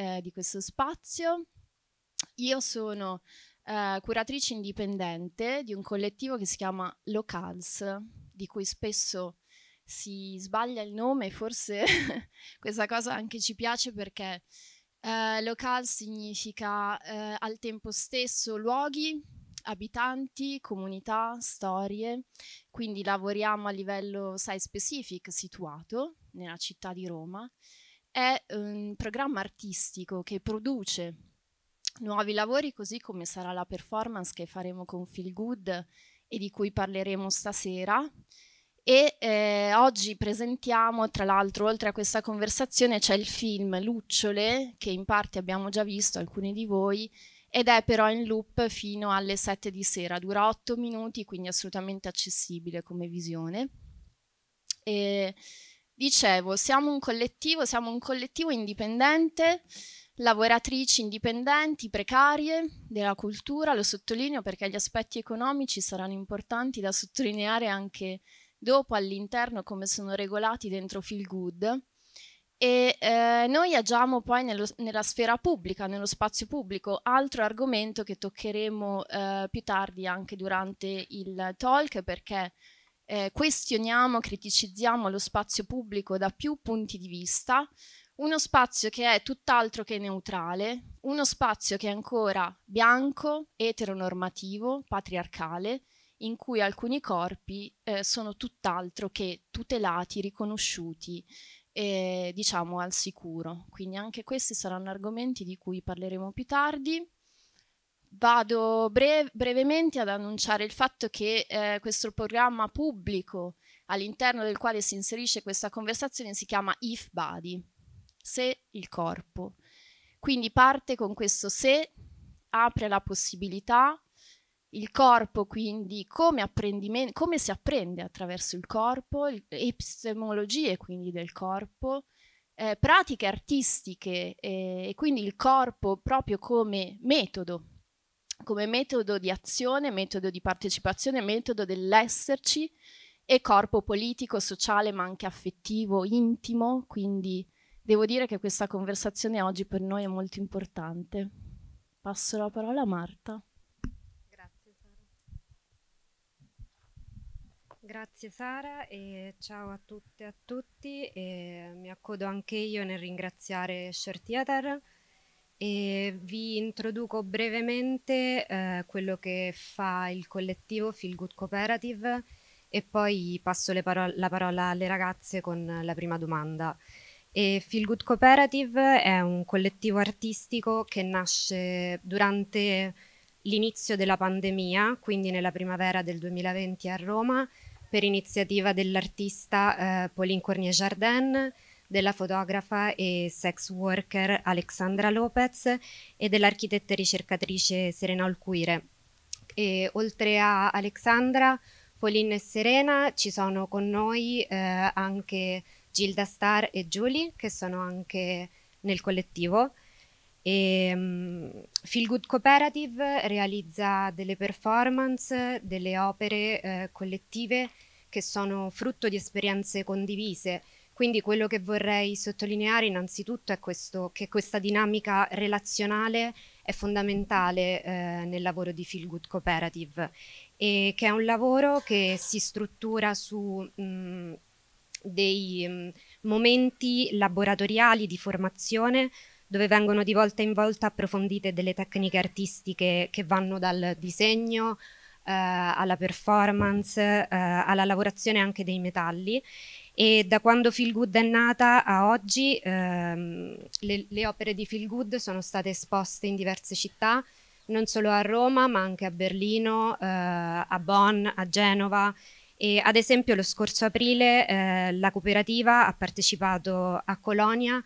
eh, di questo spazio. Io sono eh, curatrice indipendente di un collettivo che si chiama Locals, di cui spesso si sbaglia il nome, forse questa cosa anche ci piace perché eh, local significa eh, al tempo stesso luoghi, abitanti, comunità, storie, quindi lavoriamo a livello size specific situato nella città di Roma è un programma artistico che produce nuovi lavori, così come sarà la performance che faremo con Feel Good e di cui parleremo stasera. E eh, oggi presentiamo, tra l'altro, oltre a questa conversazione, c'è il film Lucciole, che in parte abbiamo già visto alcuni di voi, ed è però in loop fino alle 7 di sera, dura 8 minuti, quindi assolutamente accessibile come visione. E Dicevo, siamo un collettivo, siamo un collettivo indipendente, lavoratrici indipendenti, precarie della cultura, lo sottolineo perché gli aspetti economici saranno importanti da sottolineare anche dopo all'interno come sono regolati dentro Feel Good. E eh, noi agiamo poi nello, nella sfera pubblica, nello spazio pubblico, altro argomento che toccheremo eh, più tardi anche durante il talk perché eh, questioniamo, criticizziamo lo spazio pubblico da più punti di vista, uno spazio che è tutt'altro che neutrale, uno spazio che è ancora bianco, eteronormativo, patriarcale, in cui alcuni corpi eh, sono tutt'altro che tutelati, riconosciuti e eh, diciamo al sicuro. Quindi anche questi saranno argomenti di cui parleremo più tardi. Vado brev brevemente ad annunciare il fatto che eh, questo programma pubblico all'interno del quale si inserisce questa conversazione si chiama If Body, se il corpo. Quindi parte con questo se, apre la possibilità, il corpo quindi come, come si apprende attraverso il corpo, epistemologie quindi del corpo, eh, pratiche artistiche eh, e quindi il corpo proprio come metodo come metodo di azione, metodo di partecipazione, metodo dell'esserci e corpo politico, sociale, ma anche affettivo, intimo, quindi devo dire che questa conversazione oggi per noi è molto importante. Passo la parola a Marta. Grazie Sara. Grazie Sara e ciao a tutte e a tutti e mi accodo anche io nel ringraziare Share Theater e vi introduco brevemente eh, quello che fa il collettivo Feel Good Cooperative e poi passo paro la parola alle ragazze con la prima domanda. E Feel Good Cooperative è un collettivo artistico che nasce durante l'inizio della pandemia, quindi nella primavera del 2020 a Roma, per iniziativa dell'artista eh, Pauline Cornier Jardin della fotografa e sex worker Alexandra Lopez e dell'architetta e ricercatrice Serena Olquire. E, oltre a Alexandra, Pauline e Serena ci sono con noi eh, anche Gilda Star e Julie che sono anche nel collettivo. E, um, Feel Good Cooperative realizza delle performance, delle opere eh, collettive che sono frutto di esperienze condivise quindi quello che vorrei sottolineare innanzitutto è questo, che questa dinamica relazionale è fondamentale eh, nel lavoro di Feel Good Cooperative e che è un lavoro che si struttura su mh, mm, dei mh, mm, momenti laboratoriali di formazione dove vengono di volta in volta approfondite delle tecniche artistiche che vanno dal disegno eh, alla performance, eh, alla lavorazione anche dei metalli e da quando Feel Good è nata a oggi ehm, le, le, opere di Feel Good sono state esposte in diverse città, non solo a Roma ma anche a Berlino, eh, a Bonn, a Genova e ad esempio lo scorso aprile eh, la cooperativa ha partecipato a Colonia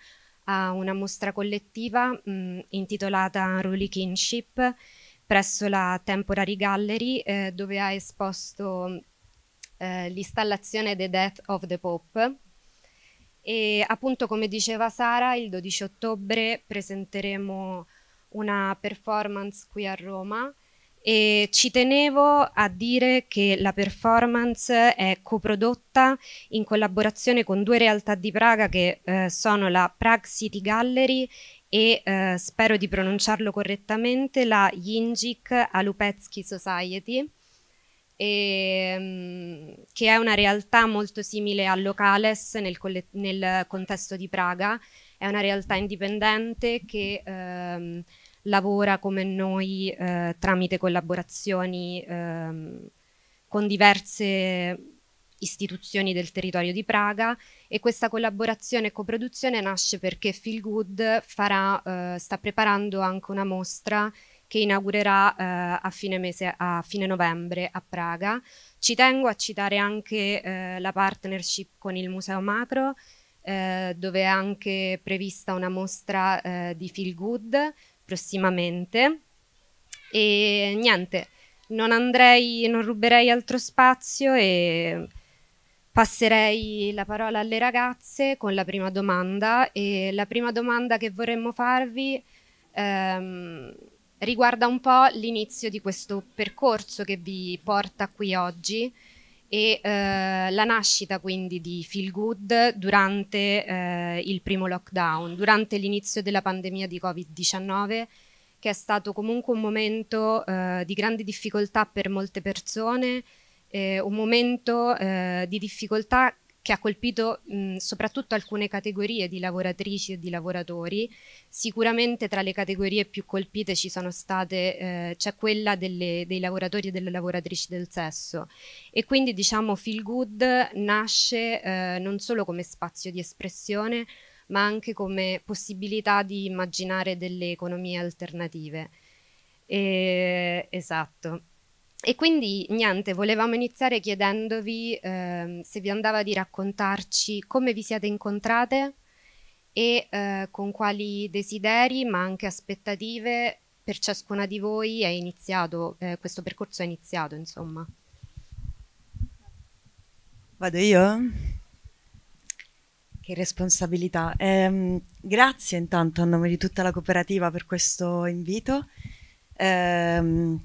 a una mostra collettiva mh, mm, intitolata Unruly Kinship presso la Temporary Gallery eh, dove ha esposto eh, l'installazione The Death of the Pope e appunto come diceva Sara il 12 ottobre presenteremo una performance qui a Roma e ci tenevo a dire che la performance è coprodotta in collaborazione con due realtà di Praga che eh, sono la Prague City Gallery e eh, spero di pronunciarlo correttamente, la Yinjik Alupetsky Society, e, ehm, che è una realtà molto simile a Locales nel, nel, contesto di Praga, è una realtà indipendente che ehm, lavora come noi eh, tramite collaborazioni ehm, con diverse istituzioni del territorio di Praga e questa collaborazione e coproduzione nasce perché Feel Good farà, eh, sta preparando anche una mostra che inaugurerà eh, a, fine mese, a fine novembre a Praga. Ci tengo a citare anche eh, la partnership con il Museo Macro, eh, dove è anche prevista una mostra eh, di Feel Good prossimamente. E niente, non andrei, non ruberei altro spazio e Passerei la parola alle ragazze con la prima domanda e la prima domanda che vorremmo farvi ehm, riguarda un po' l'inizio di questo percorso che vi porta qui oggi e eh, la nascita quindi di Feel Good durante eh, il primo lockdown, durante l'inizio della pandemia di Covid-19 che è stato comunque un momento eh, di grande difficoltà per molte persone eh, un momento eh, di difficoltà che ha colpito mh, soprattutto alcune categorie di lavoratrici e di lavoratori. Sicuramente tra le categorie più colpite ci sono state, eh, c'è quella delle, dei lavoratori e delle lavoratrici del sesso e quindi diciamo Feel Good nasce eh, non solo come spazio di espressione ma anche come possibilità di immaginare delle economie alternative. E, esatto. E quindi niente, volevamo iniziare chiedendovi eh, se vi andava di raccontarci come vi siete incontrate e eh, con quali desideri, ma anche aspettative per ciascuna di voi è iniziato, eh, questo percorso è iniziato, insomma. Vado io? Che responsabilità. Eh, grazie intanto a nome di tutta la cooperativa per questo invito. Eh,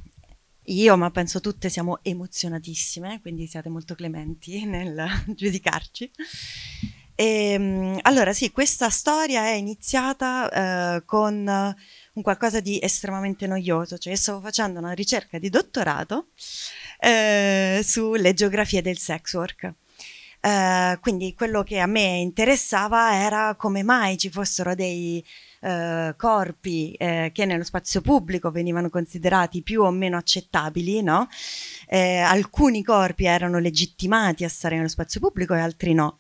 io, ma penso tutte, siamo emozionatissime, quindi siate molto clementi nel giudicarci. E, ehm, allora sì, questa storia è iniziata eh, con un qualcosa di estremamente noioso, cioè io stavo facendo una ricerca di dottorato eh, sulle geografie del sex work. Eh, quindi quello che a me interessava era come mai ci fossero dei eh, corpi eh, che nello spazio pubblico venivano considerati più o meno accettabili, no? eh, alcuni corpi erano legittimati a stare nello spazio pubblico e altri no.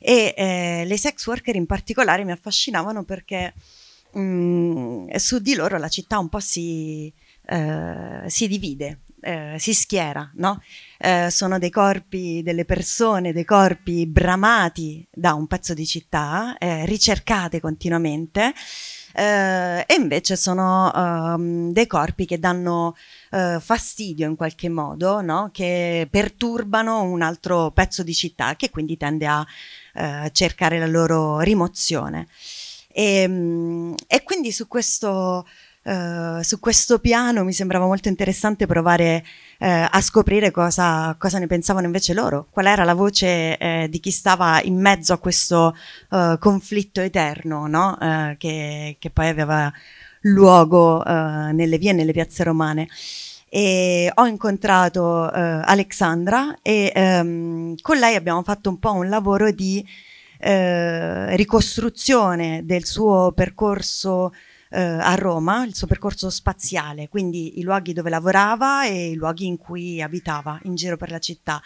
E eh, le sex worker in particolare mi affascinavano perché mh, mm, su di loro la città un po' si, eh, si divide eh, si schiera, no? eh, sono dei corpi delle persone, dei corpi bramati da un pezzo di città, eh, ricercate continuamente, eh, e invece sono um, dei corpi che danno uh, fastidio in qualche modo, no? che perturbano un altro pezzo di città che quindi tende a uh, cercare la loro rimozione. E, ehm, e quindi su questo eh, su questo piano mi sembrava molto interessante provare eh, a scoprire cosa, cosa, ne pensavano invece loro, qual era la voce eh, di chi stava in mezzo a questo eh, conflitto eterno no? Eh, che, che, poi aveva luogo nelle vie e nelle piazze romane. E ho incontrato Alexandra e ehm, con lei abbiamo fatto un po' un lavoro di ricostruzione del suo percorso eh, a Roma, il suo percorso spaziale, quindi i luoghi dove lavorava e i luoghi in cui abitava in giro per la città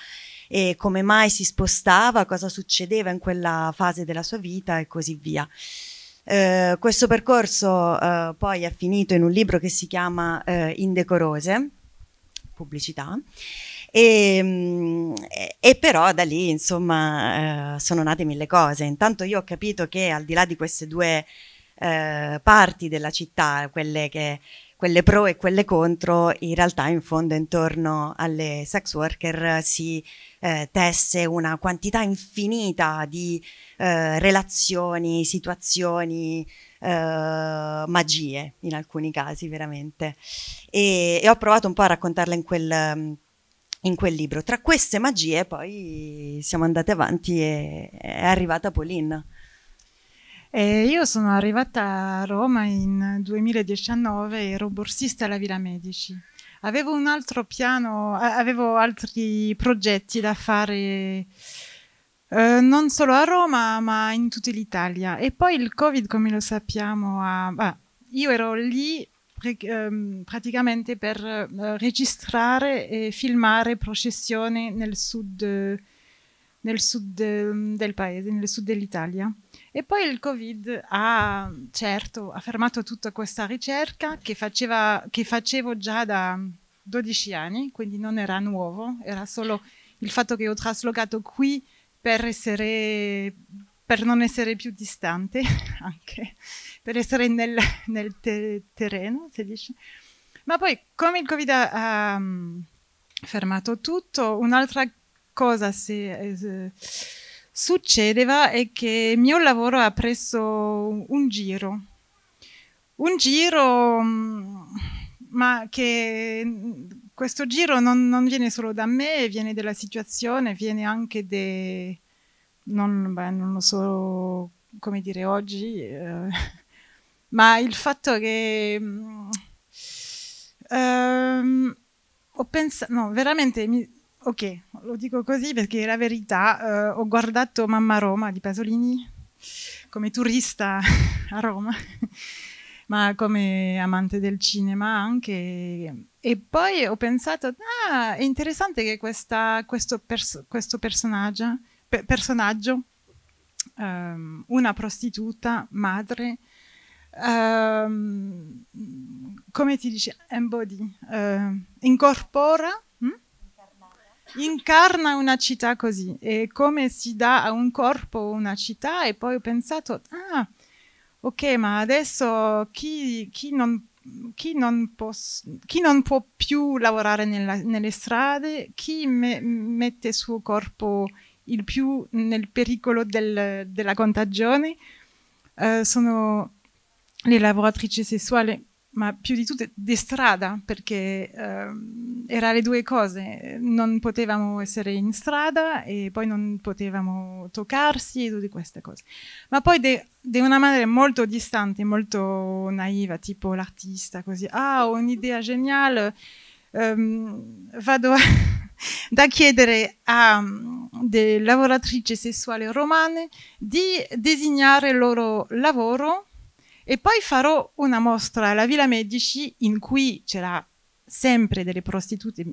e come mai si spostava, cosa succedeva in quella fase della sua vita e così via. Eh, questo percorso eh, poi è finito in un libro che si chiama eh, Indecorose, pubblicità, e, mm, e, però da lì, insomma, eh, sono nate mille cose. Intanto io ho capito che al di là di queste due eh, parti della città, quelle, che, quelle pro e quelle contro, in realtà in fondo intorno alle sex worker si eh, tesse una quantità infinita di eh, relazioni, situazioni, Uh, magie in alcuni casi veramente e, e, ho provato un po' a raccontarla in quel, in quel libro tra queste magie poi siamo andate avanti e è arrivata Pauline e io sono arrivata a Roma in 2019, e ero borsista alla Villa Medici. Avevo un altro piano, avevo altri progetti da fare eh, non solo a Roma, ma in tutta l'Italia. E poi il Covid, come lo sappiamo, ha, ah, io ero lì ehm, praticamente per eh, registrare e filmare processioni nel sud, nel sud mm, del paese, nel sud dell'Italia. E poi il Covid ha, certo, ha fermato tutta questa ricerca che, faceva, che facevo già da 12 anni, quindi non era nuovo, era solo il fatto che ho traslocato qui per essere per non essere più distante, anche per essere nel, nel te terreno, si dice. Ma poi, come il Covid ha, ha mm, fermato tutto, un'altra cosa, se, eh, succedeva è che il mio lavoro ha preso un giro, un giro, mm, ma che mm, questo giro non, non viene solo da me, viene dalla situazione, viene anche da, non, non lo so come dire oggi, eh, ma il fatto che... Um, ho pensato, no, veramente mi, Ok, lo dico così perché la verità, eh, ho guardato Mamma Roma di Pasolini come turista a Roma, ma come amante del cinema anche. E poi ho pensato, ah, è interessante che questa, questo, pers questo, personaggio, pe personaggio um, una prostituta, madre, um, come ti dice, embody, uh, incorpora incarna una città così e come si dà a un corpo una città e poi ho pensato, ah, ok, ma adesso chi, chi, non, chi, non, pos, chi non, può più lavorare nella, nelle strade, chi me, mette il suo corpo il più nel pericolo del, della contagione, eh, sono le lavoratrici sessuali ma più di tutto di strada, perché uh, ehm, erano le due cose, non potevamo essere in strada e poi non potevamo toccarsi e tutte queste cose. Ma poi di una maniera molto distante, molto naiva, tipo l'artista, così, ah, ho un'idea geniale, um, vado da chiedere a mm, delle lavoratrici sessuali romane di designare il loro lavoro e poi farò una mostra alla Villa Medici in cui c'era sempre delle prostitute,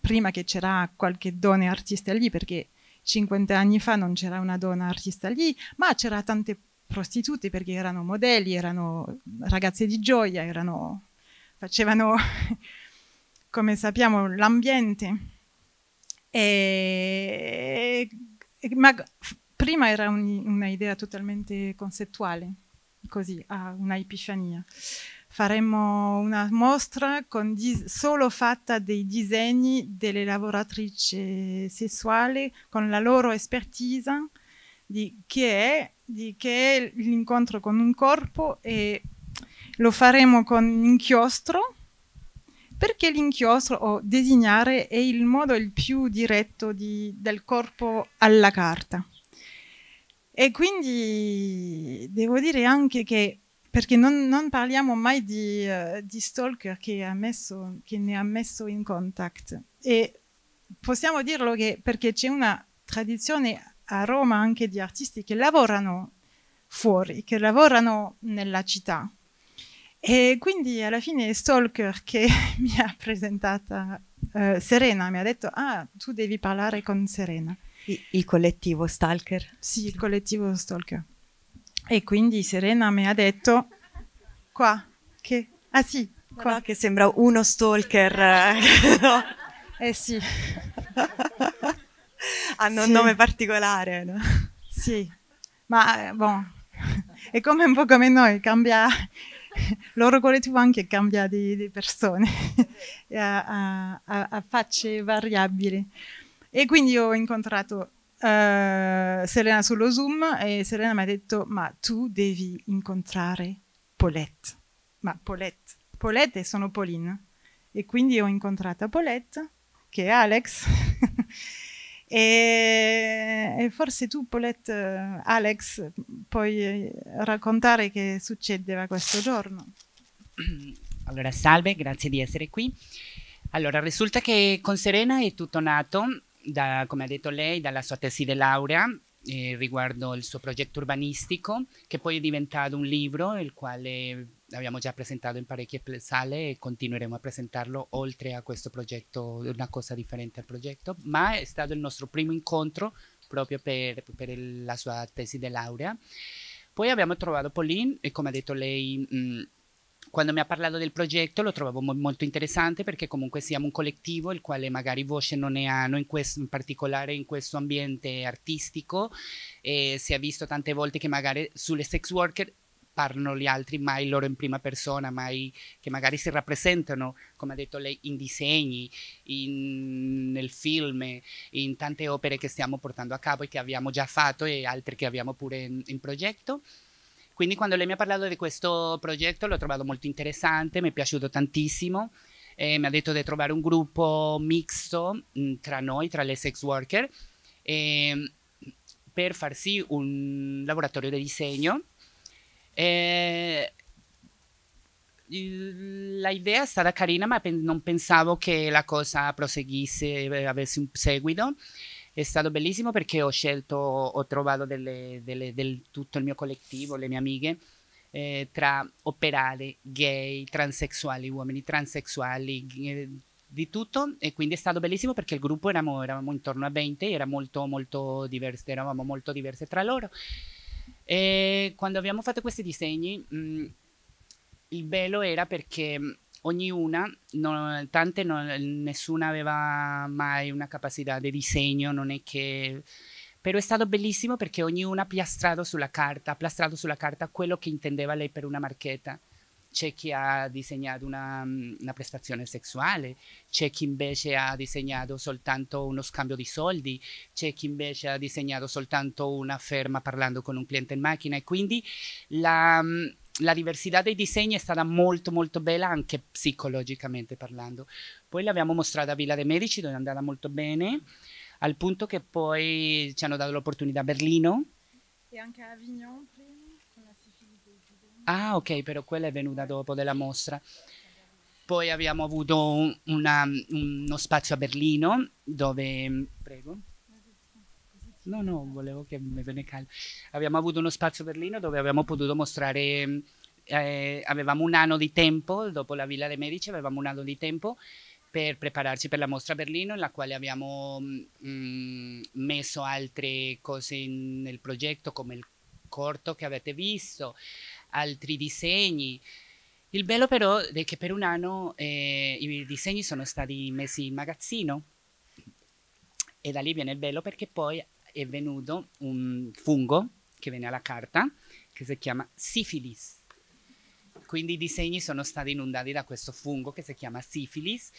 prima che c'era qualche donna artista lì, perché 50 anni fa non c'era una donna artista lì, ma c'era tante prostitute perché erano modelli, erano ragazze di gioia, erano, facevano, come sappiamo, l'ambiente. E, ma prima era un'idea totalmente concettuale così, a una epifania. Faremo una mostra solo fatta dei disegni delle lavoratrici sessuali con la loro expertise di che è, è l'incontro con un corpo e lo faremo con inchiostro perché l'inchiostro o disegnare è il modo il più diretto di, del corpo alla carta. E quindi devo dire anche che, perché non, non parliamo mai di, uh, di stalker che, ha messo, che ne ha messo in contact. E possiamo dirlo che perché c'è una tradizione a Roma anche di artisti che lavorano fuori, che lavorano nella città. E quindi alla fine è Stalker che mi ha presentata eh, Serena mi ha detto, ah, tu devi parlare con Serena. Il collettivo Stalker? Sì, il collettivo Stalker. E quindi Serena mi ha detto qua che... Ah sì, qua. che sembra uno stalker. Eh, no. Eh sì. Hanno sì. un nome particolare, no? Sì, ma eh, bon. è come un po' come noi, cambia... Loro collettivo anche cambia di, di persone, a, a, a, a facce variabili. E quindi ho incontrato Uh, eh, Serena sullo Zoom e Serena mi ha detto ma tu devi incontrare Paulette. Ma Paulette, Paulette e sono Pauline. E quindi ho incontrato Paulette, che è Alex. e, forse tu, Paulette, Alex, puoi raccontare che succedeva questo giorno. Allora, salve, grazie di essere qui. Allora, risulta che con Serena è tutto nato da, come ha detto lei, dalla sua tesi di laurea eh, riguardo il suo progetto urbanistico, che poi è diventato un libro, il quale abbiamo già presentato in parecchie sale e continueremo a presentarlo oltre a questo progetto, una cosa differente al progetto, ma è stato il nostro primo incontro proprio per, per la sua tesi di laurea. Poi abbiamo trovato Pauline e come ha detto lei... Mh, quando mi ha parlato del progetto lo trovavo mo molto interessante perché comunque siamo un collettivo il quale magari voce non ne hanno, in, questo, in particolare in questo ambiente artistico. E si è visto tante volte che magari sulle sex worker parlano gli altri, mai loro in prima persona, mai che magari si rappresentano, come ha detto lei, in disegni, in, nel film, in tante opere che stiamo portando a capo e che abbiamo già fatto e altre che abbiamo pure in, in progetto. Quindi quando lei mi ha parlato di questo progetto l'ho trovato molto interessante, mi è piaciuto tantissimo. Eh, mi ha detto di trovare un gruppo mixto mh, mm, tra noi, tra le sex worker, eh, per far sì un laboratorio di disegno. Eh, L'idea è stata carina, ma pen non pensavo che la cosa proseguisse, e eh, avesse un seguito. È stato bellissimo perché ho scelto, ho trovato delle, delle, del tutto il mio collettivo, le mie amiche, eh, tra operare, gay, transessuali, uomini transessuali, eh, di tutto e quindi è stato bellissimo perché il gruppo eravamo, eravamo intorno a 20, era molto, molto diverse, eravamo molto diverse tra loro. E quando abbiamo fatto questi disegni mh, mm, il bello era perché mm, ognuna, non, tante non, nessuna aveva mai una capacità di disegno, non è che... Però è stato bellissimo perché ognuna ha piastrato sulla carta, piastrato sulla carta quello che intendeva lei per una marchetta. C'è chi ha disegnato una, mm, una prestazione sessuale, c'è chi invece ha disegnato soltanto uno scambio di soldi, c'è chi invece ha disegnato soltanto una ferma parlando con un cliente in macchina e quindi la, mm, la diversità dei disegni è stata molto molto bella anche psicologicamente parlando. Poi l'abbiamo mostrata a Villa de Medici dove è andata molto bene, al punto che poi ci hanno dato l'opportunità a Berlino. E anche a Avignon prima, con la Sicilia Ah ok, però quella è venuta dopo della mostra. Poi abbiamo avuto una, uno spazio a Berlino dove... Prego. No, no, volevo che mi venne caldo. Abbiamo avuto uno spazio a Berlino dove abbiamo potuto mostrare, eh, avevamo un anno di tempo, dopo la Villa de Medici avevamo un anno di tempo per prepararci per la mostra a Berlino, nella quale abbiamo mh, mm, messo altre cose in, nel progetto, come il corto che avete visto, altri disegni. Il bello però è che per un anno eh, i disegni sono stati messi in magazzino e da lì viene il bello perché poi è venuto un fungo che viene alla carta che si chiama sifilis. Quindi i disegni sono stati inondati da questo fungo che si chiama sifilis.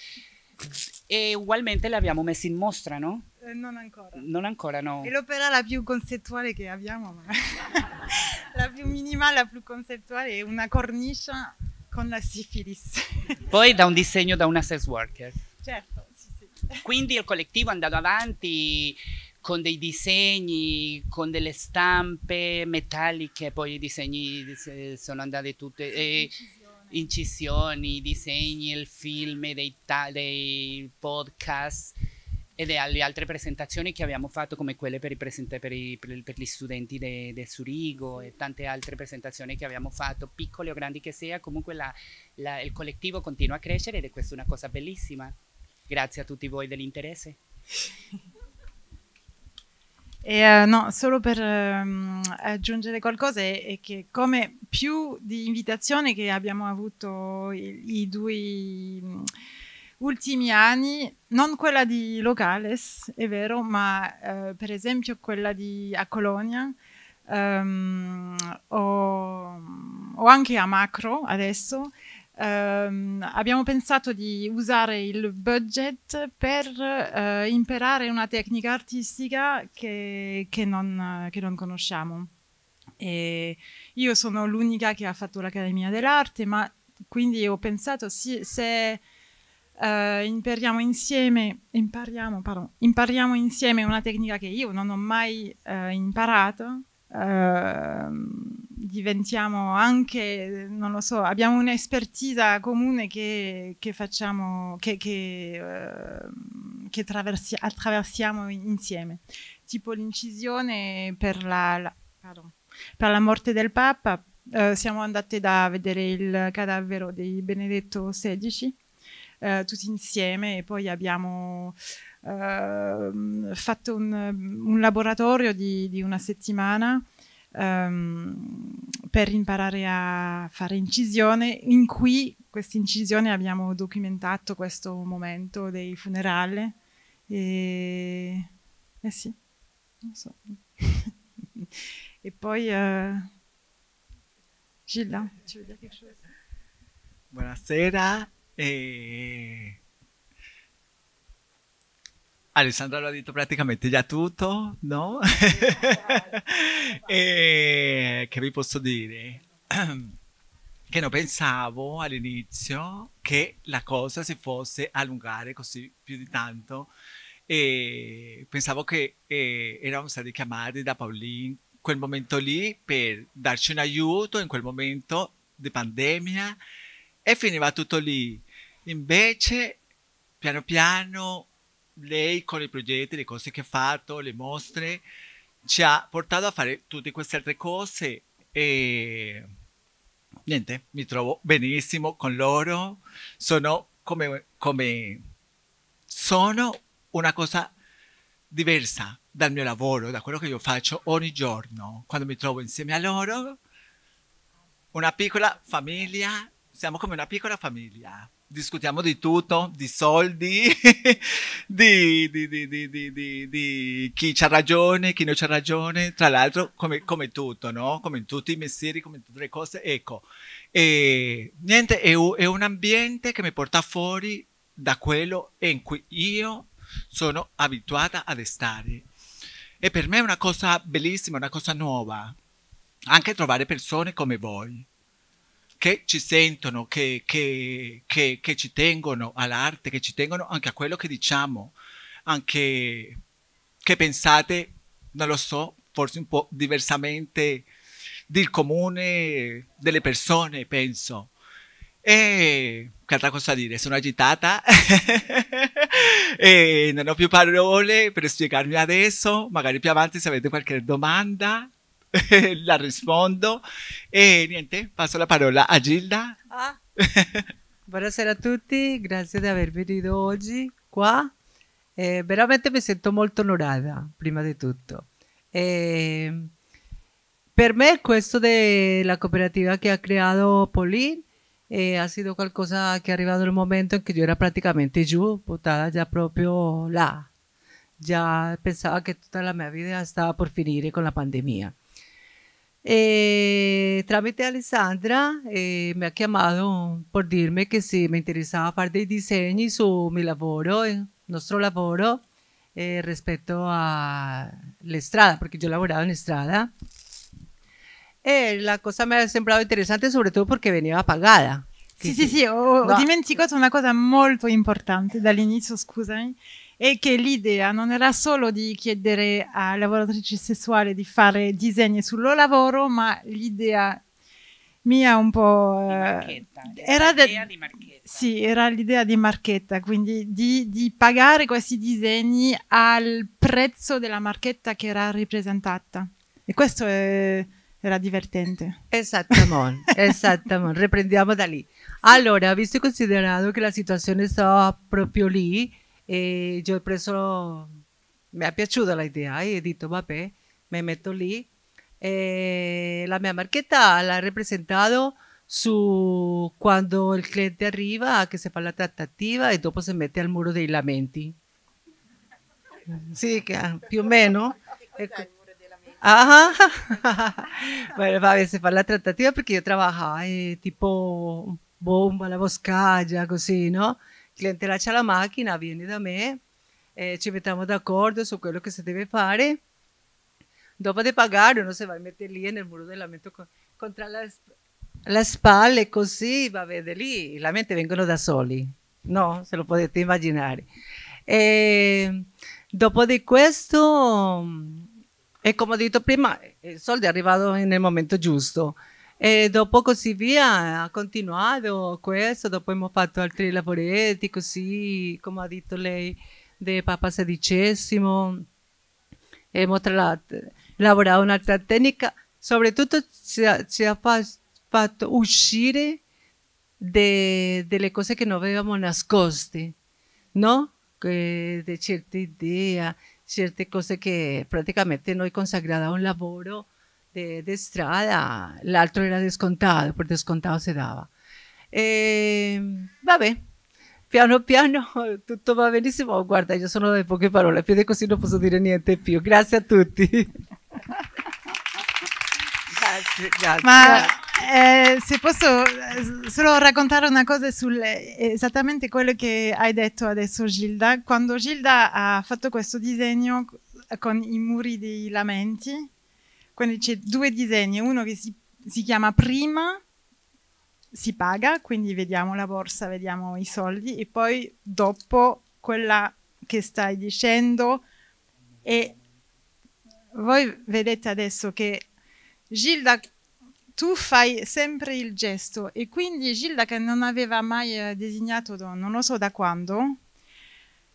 E ugualmente l'abbiamo messo in mostra, no? Eh, non ancora. Non ancora, no. È l'opera la più concettuale che abbiamo, ma la più minimale, la più concettuale è una cornice con la sifilis. Poi da un disegno da una sex worker. Certo, sì, sì. Quindi il collettivo è andato avanti con dei disegni, con delle stampe metalliche, poi i disegni sono andati tutti, eh, incisioni, i disegni, il film, dei, dei podcast e le, altre presentazioni che abbiamo fatto come quelle per, i per, i, per gli studenti del Surigo e tante altre presentazioni che abbiamo fatto, piccole o grandi che sia, comunque la, la, il collettivo continua a crescere ed è questa una cosa bellissima. Grazie a tutti voi dell'interesse. E, uh, no, solo per um, aggiungere qualcosa è, che come più di invitazione che abbiamo avuto i, i due ultimi anni, non quella di Locales, è vero, ma uh, per esempio quella di a Colonia um, o, o, anche a Macro adesso, Um, abbiamo pensato di usare il budget per uh, eh, imparare una tecnica artistica che, che, non, che non, conosciamo. E io sono l'unica che ha fatto l'Accademia dell'Arte, ma quindi ho pensato sì, se uh, eh, impariamo, insieme, impariamo, pardon, impariamo insieme una tecnica che io non ho mai uh, imparato, Ehm, diventiamo anche, non lo so, abbiamo un'espertisa comune che, che, facciamo, che, che, eh, che attraversiamo insieme, tipo l'incisione per la, la, pardon, per la morte del Papa. Eh, siamo andate da vedere il cadavere di Benedetto XVI eh, tutti insieme e poi abbiamo eh, fatto un, un, laboratorio di, di una settimana ehm, per imparare a fare incisione in cui questa incisione abbiamo documentato questo momento dei funerali e eh sì, non so. e poi eh... Gilda, ci vediamo. Buonasera, e... Alessandro ha detto praticamente già tutto, no? e... Che vi posso dire? che non pensavo all'inizio che la cosa si fosse allungare così più di tanto e pensavo che eh, eravamo stati chiamati da Pauline quel momento lì per darci un aiuto in quel momento di pandemia e finiva tutto lì. Invece, piano piano, lei con i progetti, le cose che ha fatto, le mostre, ci ha portato a fare tutte queste altre cose e niente, mi trovo benissimo con loro. Sono come, come sono una cosa diversa dal mio lavoro, da quello che io faccio ogni giorno quando mi trovo insieme a loro. Una piccola famiglia siamo come una piccola famiglia. Discutiamo di tutto, di soldi, di, di, di, di chi c'ha ragione, chi non c'ha ragione, tra l'altro come, come, tutto, no? come in tutti i mestieri, come in tutte le cose. Ecco, e, niente, è, è un ambiente che mi porta fuori da quello in cui io sono abituata ad stare. E per me è una cosa bellissima, una cosa nuova, anche trovare persone come voi che ci sentono, che, che, che, che ci tengono all'arte, che ci tengono anche a quello che diciamo, anche che pensate, non lo so, forse un po' diversamente del comune delle persone, penso. E che altra cosa dire, sono agitata e non ho più parole per spiegarmi adesso, magari più avanti se avete qualche domanda la rispondo e niente, passo la parola a Gilda. Ah. Buonasera a tutti, grazie di aver venuto oggi qua. Eh, veramente mi sento molto onorata, prima di tutto. Eh, per me questo della cooperativa che ha creato Pauline eh, ha sido qualcosa che è arrivato il momento in cui io era praticamente giù, buttata già proprio là. Già pensavo che tutta la mia vita stava per finire con la pandemia. Eh, trámite Alessandra eh, me ha por decirme que si me interesaba parte del diseño y su mi eh, nuestro nuestro labor eh, respecto a la Estrada porque yo he laborado en estrada. la cosa me ha sembrado interesante sobre todo porque venía apagada sí, sí, sí no. olvidado oh, oh, una cosa muy importante inicio, scusami. e che l'idea non era solo di chiedere a lavoratrici sessuali di fare disegni sul loro lavoro, ma l'idea mia un po' eh, era l'idea di marchetta. Sì, era l'idea di marchetta, quindi di, di, pagare questi disegni al prezzo della marchetta che era rappresentata. E questo è, eh, era divertente. Esattamente, esattamente, riprendiamo da lì. Allora, visto e considerato che la situazione stava proprio lì, e io ho preso, mi è piaciuta l'idea e ho detto vabbè, mi metto lì. E la mia marchetta l'ha rappresentato su quando il cliente arriva, che si fa la trattativa e dopo si mette al muro dei lamenti. Sì, più o meno. Ecco. Ah, ah. bueno, vabbè, si fa la trattativa perché io lavoravo eh, tipo bomba, la boscaglia, così, no? clientela c'ha la macchina, vieni da me, eh, ci mettiamo d'accordo su quello che si deve fare. Dopo di pagare uno si va a mettere lì nel muro del lamento contro la, la spalle così, va a vedere lì, la mente vengono da soli, no? Se lo potete immaginare. E ehm, dopo di questo, e come ho detto prima, eh, il soldo è arrivato nel momento giusto. E dopo così via ha continuato questo, dopo abbiamo fatto altri lavoretti, così come ha detto lei, di Papa XVI. Abbiamo lavorato un'altra tecnica, soprattutto ci ha, fatto uscire de, delle cose che non avevamo nascoste, no? Di certe idee, certe cose che praticamente noi consagravamo un lavoro de, de Estrada, el era descontato, per descontato si dava. Eh, e, vabbè, piano piano tutto va benissimo. Oh, guarda, io sono di poche parole, più di così non posso dire niente più. Grazie a tutti. grazie, grazie. Ma eh, se posso eh, solo raccontare una cosa su eh, esattamente quello che hai detto adesso Gilda, quando Gilda ha fatto questo disegno con i muri dei lamenti, quindi c'è due disegni, uno che si, si chiama prima si paga, quindi vediamo la borsa, vediamo i soldi e poi dopo quella che stai dicendo e voi vedete adesso che Gilda tu fai sempre il gesto e quindi Gilda che non aveva mai eh, disegnato non lo so da quando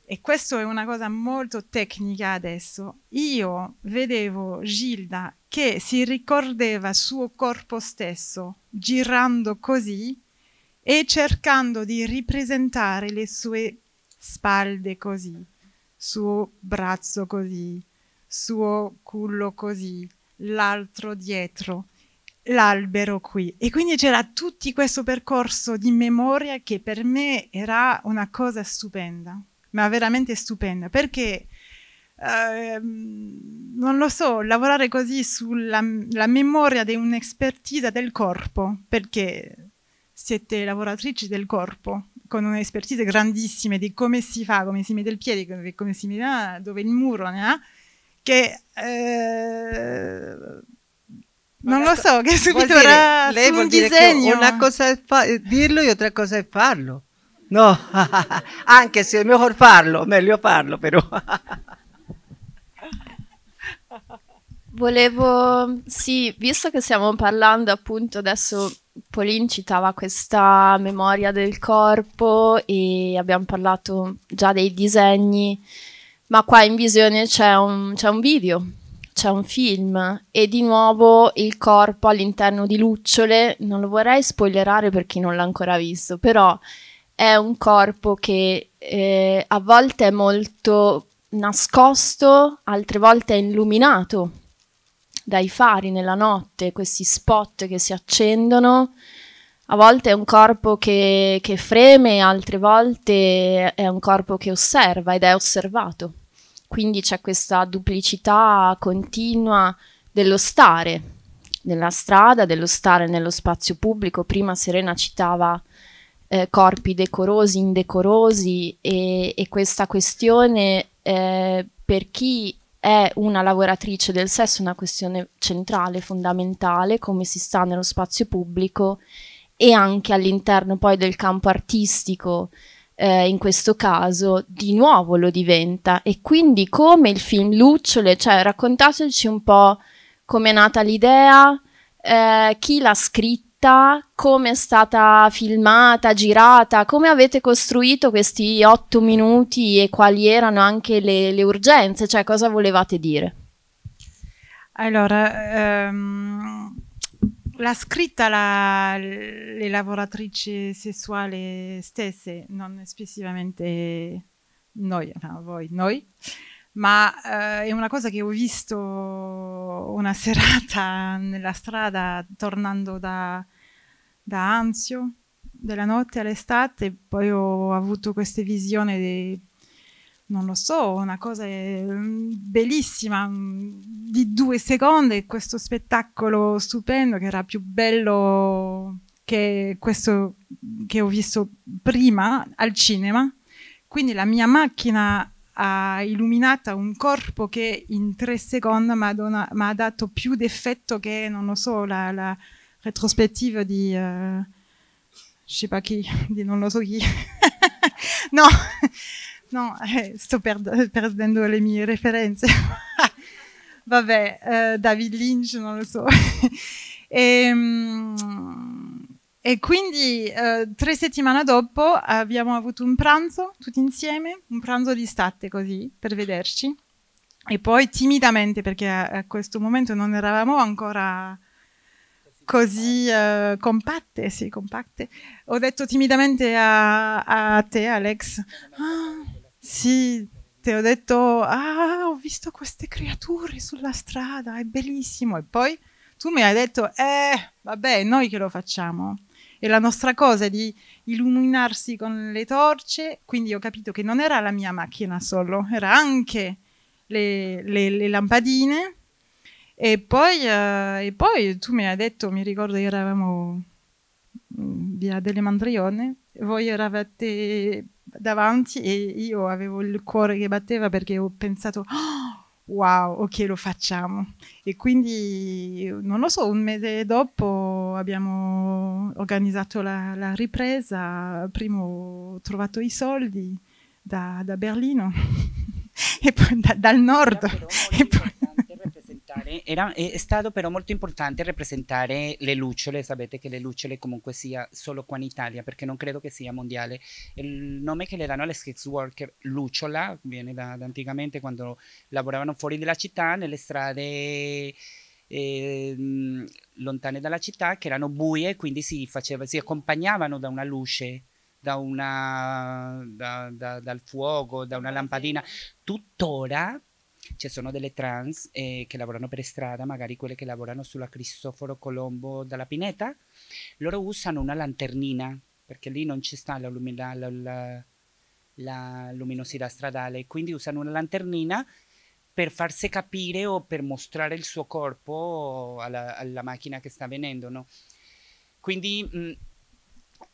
e questo è una cosa molto tecnica adesso io vedevo Gilda che si ricordava il suo corpo stesso, girando così e cercando di ripresentare le sue spalle così, suo braccio così, suo cullo così, l'altro dietro, l'albero qui. E quindi c'era tutto questo percorso di memoria che per me era una cosa stupenda, ma veramente stupenda, perché Ehm, non lo so, lavorare così sulla memoria di un'espertise del corpo, perché siete lavoratrici del corpo, con un'espertise grandissima di come si fa, come si mette il piede, come si mette ah, dove il muro, ne ha, che... Eh, non lo so, che subito dire, era lei un disegno. una cosa è dirlo e otra cosa è farlo. No, anche se è meglio farlo, meglio farlo però. Volevo, sì, visto che stiamo parlando appunto adesso, Polin citava questa memoria del corpo e abbiamo parlato già dei disegni, ma qua in visione c'è un, c'è un video, c'è un film e di nuovo il corpo all'interno di lucciole, non lo vorrei spoilerare per chi non l'ha ancora visto, però è un corpo che eh, a volte è molto nascosto, altre volte è illuminato dai fari nella notte, questi spot che si accendono. A volte è un corpo che, che freme, altre volte è un corpo che osserva ed è osservato. Quindi c'è questa duplicità continua dello stare nella strada, dello stare nello spazio pubblico. Prima Serena citava eh, corpi decorosi, indecorosi e, e questa questione eh, per chi è una lavoratrice del sesso, una questione centrale, fondamentale, come si sta nello spazio pubblico e anche all'interno poi del campo artistico, eh, in questo caso, di nuovo lo diventa. E quindi come il film Lucciole, cioè raccontateci un po' come è nata l'idea, eh, chi l'ha scritta, città, come è stata filmata, girata, come avete costruito questi otto minuti e quali erano anche le, le urgenze, cioè cosa volevate dire? Allora, ehm, l'ha scritta la, le lavoratrici sessuali stesse, non espressivamente noi, no, voi, noi ma eh, è una cosa che ho visto una serata nella strada tornando da, da Anzio, della notte all'estate, poi ho avuto questa visione di, non lo so, una cosa mm, bellissima, mm, di due secondi, questo spettacolo stupendo che era più bello che questo che ho visto prima al cinema. Quindi la mia macchina ha illuminata un corpo che in tre secondi mi ha dato più d'effetto che, non lo so, la, la retrospettiva di... Uh, je sais pas chi, di non lo so chi. no, no eh, sto perd perdendo le mie referenze. Vabbè, eh, David Lynch, non lo so. e, um, e quindi eh, tre settimane dopo abbiamo avuto un pranzo tutti insieme, un pranzo di state così per vederci. E poi timidamente, perché a, a questo momento non eravamo ancora così eh, compatte, sì, compatte, ho detto timidamente a, a te, Alex, ah, sì, ti ho detto, ah, ho visto queste creature sulla strada, è bellissimo. E poi tu mi hai detto, eh, vabbè, noi che lo facciamo e la nostra cosa di illuminarsi con le torce, quindi ho capito che non era la mia macchina solo, era anche le, le, le lampadine. E poi, eh, e poi, tu mi hai detto, mi ricordo che eravamo mm, via delle Mandrione, voi eravate davanti e io avevo il cuore che batteva perché ho pensato... Oh! wow, ok, lo facciamo. E quindi, non lo so, un mese dopo abbiamo organizzato la, la ripresa, prima ho trovato i soldi da, da Berlino e poi da, dal nord. E poi, rappresentare, eh, era, è stato però molto importante rappresentare le lucciole, sapete che le lucciole comunque sia solo qua in Italia, perché non credo che sia mondiale. Il nome che le danno alle sex worker, lucciola, viene da, da anticamente quando lavoravano fuori dalla città, nelle strade... Eh, lontane dalla città che erano buie quindi si, faceva, si accompagnavano da una luce da una, da, da, dal fuoco, da una lampadina. Tuttora ci sono delle trans eh, che lavorano per strada, magari quelle che lavorano sulla Cristoforo Colombo dalla Pineta, loro usano una lanternina perché lì non ci sta la, lumina, la, la, la luminosità stradale, quindi usano una lanternina per farsi capire o per mostrare il suo corpo alla, alla macchina che sta venendo. No? Quindi mh,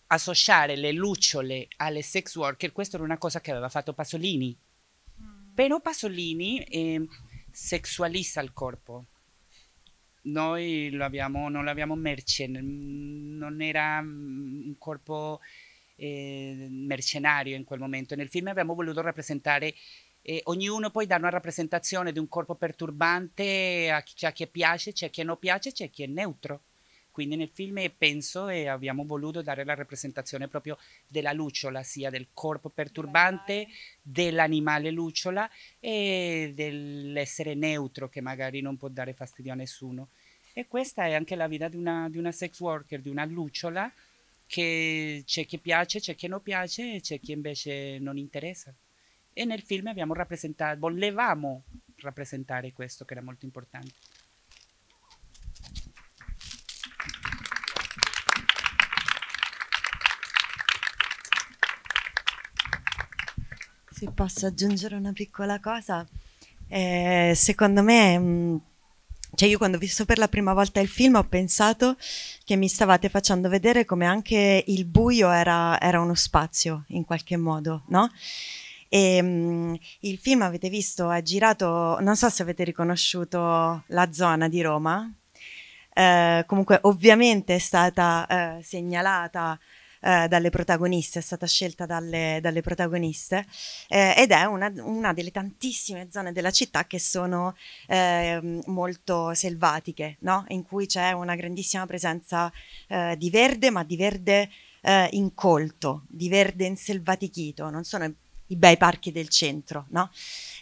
associare le lucciole alle sex worker, questa era una cosa che aveva fatto Pasolini, però Pasolini eh, sessualizza il corpo. Noi lo abbiamo, non l'abbiamo merce, non era mm, un corpo eh, mercenario in quel momento. Nel film abbiamo voluto rappresentare eh, ognuno poi dà una rappresentazione di un corpo perturbante, a chi, c'è chi piace, c'è chi non piace, c'è chi è neutro. Quindi nel film eh, penso e eh, abbiamo voluto dare la rappresentazione proprio della lucciola, sia del corpo perturbante, dell'animale lucciola e dell'essere neutro che magari non può dare fastidio a nessuno. E questa è anche la vita di una, di una sex worker, di una lucciola, che c'è chi piace, c'è chi non piace e c'è chi invece non interessa. E nel film abbiamo rappresentato, volevamo rappresentare questo che era molto importante. se posso aggiungere una piccola cosa, eh, secondo me... Mm, cioè io quando ho visto per la prima volta il film ho pensato che mi stavate facendo vedere come anche il buio era, era uno spazio in qualche modo, no? E, um, il film avete visto, è girato, non so se avete riconosciuto la zona di Roma, eh, comunque ovviamente è stata eh, segnalata eh, dalle protagoniste, è stata scelta dalle, dalle protagoniste eh, ed è una, una, delle tantissime zone della città che sono eh, molto selvatiche, no? in cui c'è una grandissima presenza eh, di verde, ma di verde eh, incolto, di verde inselvatichito, non sono i bei parchi del centro. No?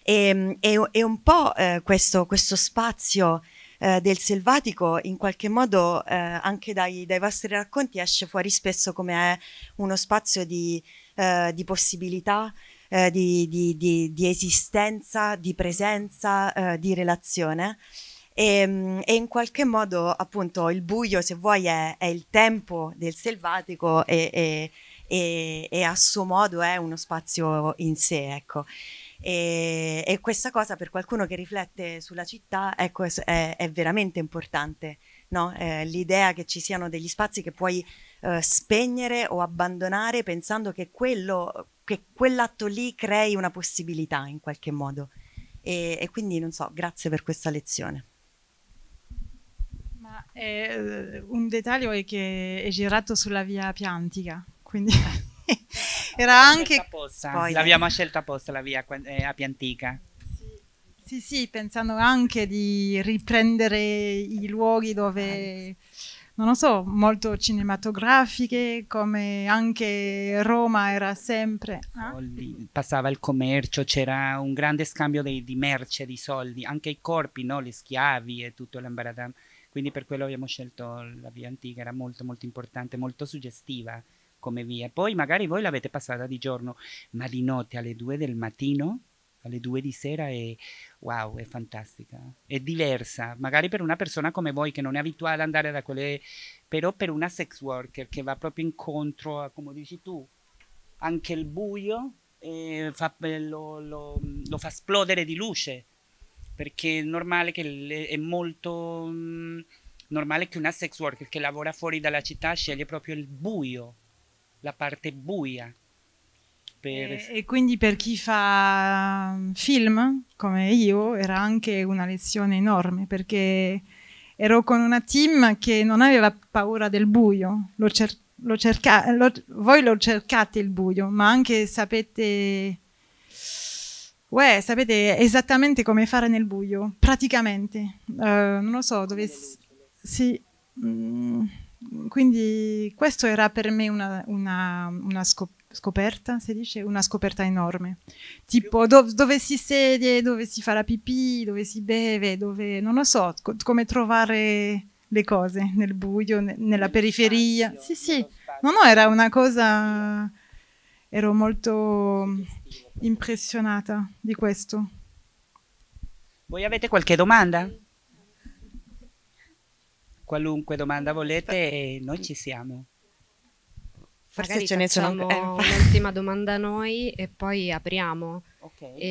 E, ehm, e, e un po' questo, questo spazio eh, del selvatico in qualche modo eh, anche dai, dai, vostri racconti esce fuori spesso come uno spazio di, eh, di possibilità, eh, di, di, di, esistenza, di presenza, eh, di relazione. E, ehm, e, in qualche modo appunto il buio se vuoi è, è il tempo del selvatico e, e, e, a suo modo è uno spazio in sé ecco e, e, questa cosa per qualcuno che riflette sulla città ecco, è, è, veramente importante, no? eh, l'idea che ci siano degli spazi che puoi eh, spegnere o abbandonare pensando che, quello, che quell'atto lì crei una possibilità in qualche modo. E, e quindi non so, grazie per questa lezione. Ma, eh, un dettaglio è che è girato sulla via Piantica, quindi... Era anche... Apposta, Poi... L'abbiamo scelta apposta la via eh, a Piantica. Sì, sì, pensando anche di riprendere i luoghi dove, non lo so, molto cinematografiche, come anche Roma era sempre. Eh? Passava il commercio, c'era un grande scambio di, di, merce, di soldi, anche i corpi, no? le schiavi e tutto l'ambaradam. Quindi per quello abbiamo scelto la via antica, era molto molto importante, molto suggestiva come via. Poi magari voi l'avete passata di giorno, ma di notte alle due del mattino, alle due di sera è wow, è fantastica. È diversa, magari per una persona come voi che non è abituata ad andare da quelle, però per una sex worker che va proprio incontro a, come dici tu, anche il buio fa, lo, lo, lo, fa esplodere di luce, perché è normale che è molto mm, normale che una sex worker che lavora fuori dalla città sceglie proprio il buio la parte buia. Per... E, e quindi per chi fa mm, film, come io, era anche una lezione enorme, perché ero con una team che non aveva paura del buio, lo cer- lo cerca- lo, voi lo cercate il buio, ma anche sapete, uè, sapete esattamente come fare nel buio, praticamente. Uh, non lo so, dove... Sì. Mm, quindi questo era per me una, una, una scoperta scoperta, si dice, una scoperta enorme. Tipo do dove si sedie, dove si fa la pipì, dove si beve, dove non lo so, co come trovare le cose nel buio, ne nella nello periferia. Spazio, sì, sì. No, no, era una cosa ero molto impressionata di questo. Voi avete qualche domanda? qualunque domanda volete e noi ci siamo. Forse Magari ce ne sono eh. un'ultima domanda noi e poi apriamo. Okay. E,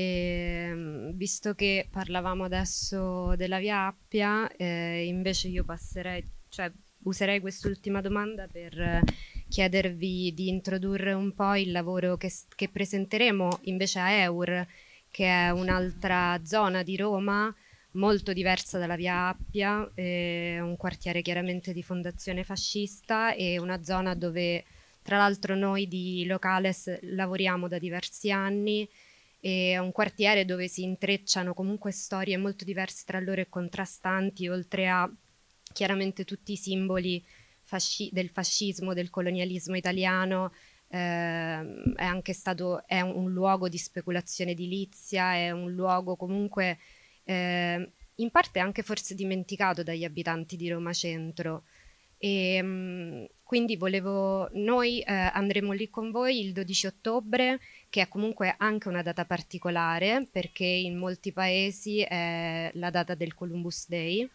ehm, visto che parlavamo adesso della Via Appia, eh, invece io passerei, cioè userei quest'ultima domanda per eh, chiedervi di introdurre un po' il lavoro che, che presenteremo invece a EUR, che è un'altra zona di Roma molto diversa dalla via Appia, eh, un quartiere chiaramente di fondazione fascista e una zona dove tra l'altro noi di Locales lavoriamo da diversi anni è un quartiere dove si intrecciano comunque storie molto diverse tra loro e contrastanti, oltre a chiaramente tutti i simboli fasci del fascismo, del colonialismo italiano, eh, è anche stato è un, un luogo di speculazione edilizia, è un luogo comunque eh, in parte anche forse dimenticato dagli abitanti di Roma Centro. E, ehm, quindi volevo, noi eh, andremo lì con voi il 12 ottobre, che è comunque anche una data particolare perché in molti paesi è la data del Columbus Day.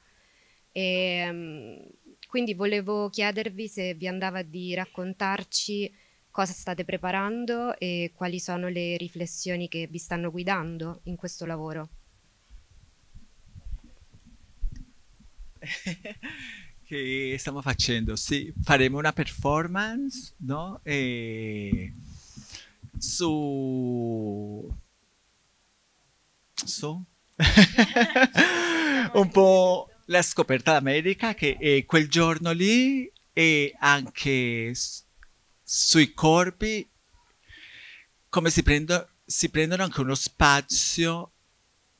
E, ehm, quindi volevo chiedervi se vi andava di raccontarci cosa state preparando e quali sono le riflessioni che vi stanno guidando in questo lavoro. che stiamo facendo? Sì, faremo una performance, no? E su... su... un po' la scoperta d'America che quel giorno lì e anche sui corpi come si, prendo, si prendono anche uno spazio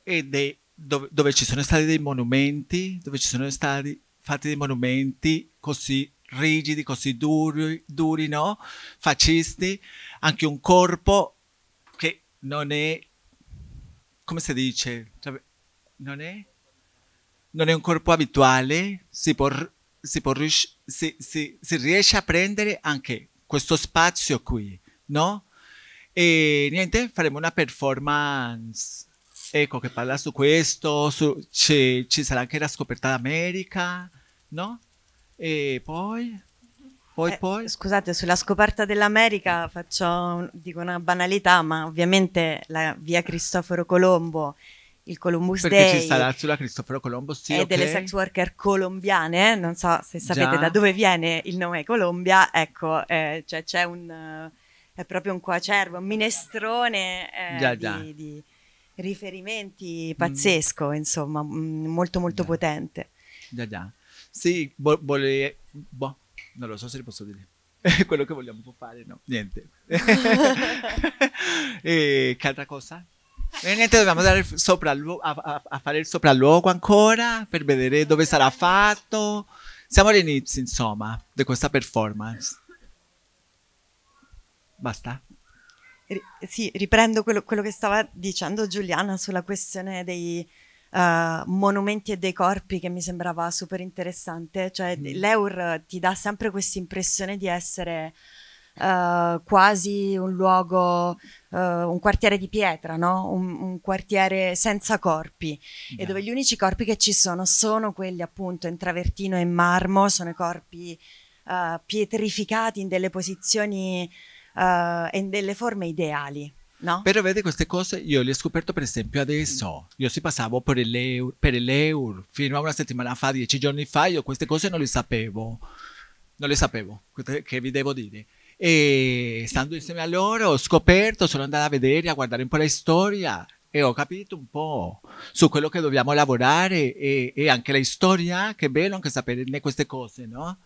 ed è dove, dove ci sono stati dei monumenti, dove ci sono stati fatti dei monumenti così rigidi, così duri, duri no? Fascisti, anche un corpo che non è, come si dice, cioè, non è, non è un corpo abituale, si, può, si, può, si, si, si riesce a prendere anche questo spazio qui, no? E niente, faremo una performance ecco, che parla su questo, su, ci, ci sarà anche la scoperta d'America, no? E eh, poi... Poi, eh, poi? Scusate, sulla scoperta dell'America faccio, dico una banalità, ma ovviamente la via Cristoforo Colombo, il Columbus Perché Day. Perché ci sarà sulla Cristoforo Colombo, sì, E okay. delle sex worker colombiane, eh? non so se sapete Già. da dove viene il nome Colombia, ecco, eh, cioè c'è un... è proprio un coacervo, un minestrone eh, Già, di, di riferimenti mm. pazzesco, mm. insomma, molto molto da. potente. Già, già. Sì, bo- vole... boh, non lo so se posso dire. Quello che vogliamo fare, no? Niente. e, che altra cosa? E niente, dobbiamo andare soprallu- a, a, a fare il sopralluogo ancora per vedere dove sarà fatto. Siamo all'inizio, insomma, di questa performance. Basta sì, riprendo quello, quello, che stava dicendo Giuliana sulla questione dei uh, monumenti e dei corpi che mi sembrava super interessante. Cioè, mm. l'Eur ti dà sempre questa impressione di essere uh, quasi un luogo, uh, un quartiere di pietra, no? un, un quartiere senza corpi yeah. e dove gli unici corpi che ci sono sono quelli appunto in travertino e in marmo, sono i corpi pietrificati in delle posizioni uh, eh, e delle forme ideali. No? Però vedi queste cose io le ho scoperto per esempio adesso, mm. io si passavo per l'euro, per l'euro, fino a una settimana fa, dieci giorni fa, io queste cose non le sapevo, non le sapevo, che vi devo dire. E stando insieme a loro ho scoperto, sono andata a vedere, a guardare un po' la storia e ho capito un po' su quello che dobbiamo lavorare e, e anche la storia, che bello anche saperne queste cose, no?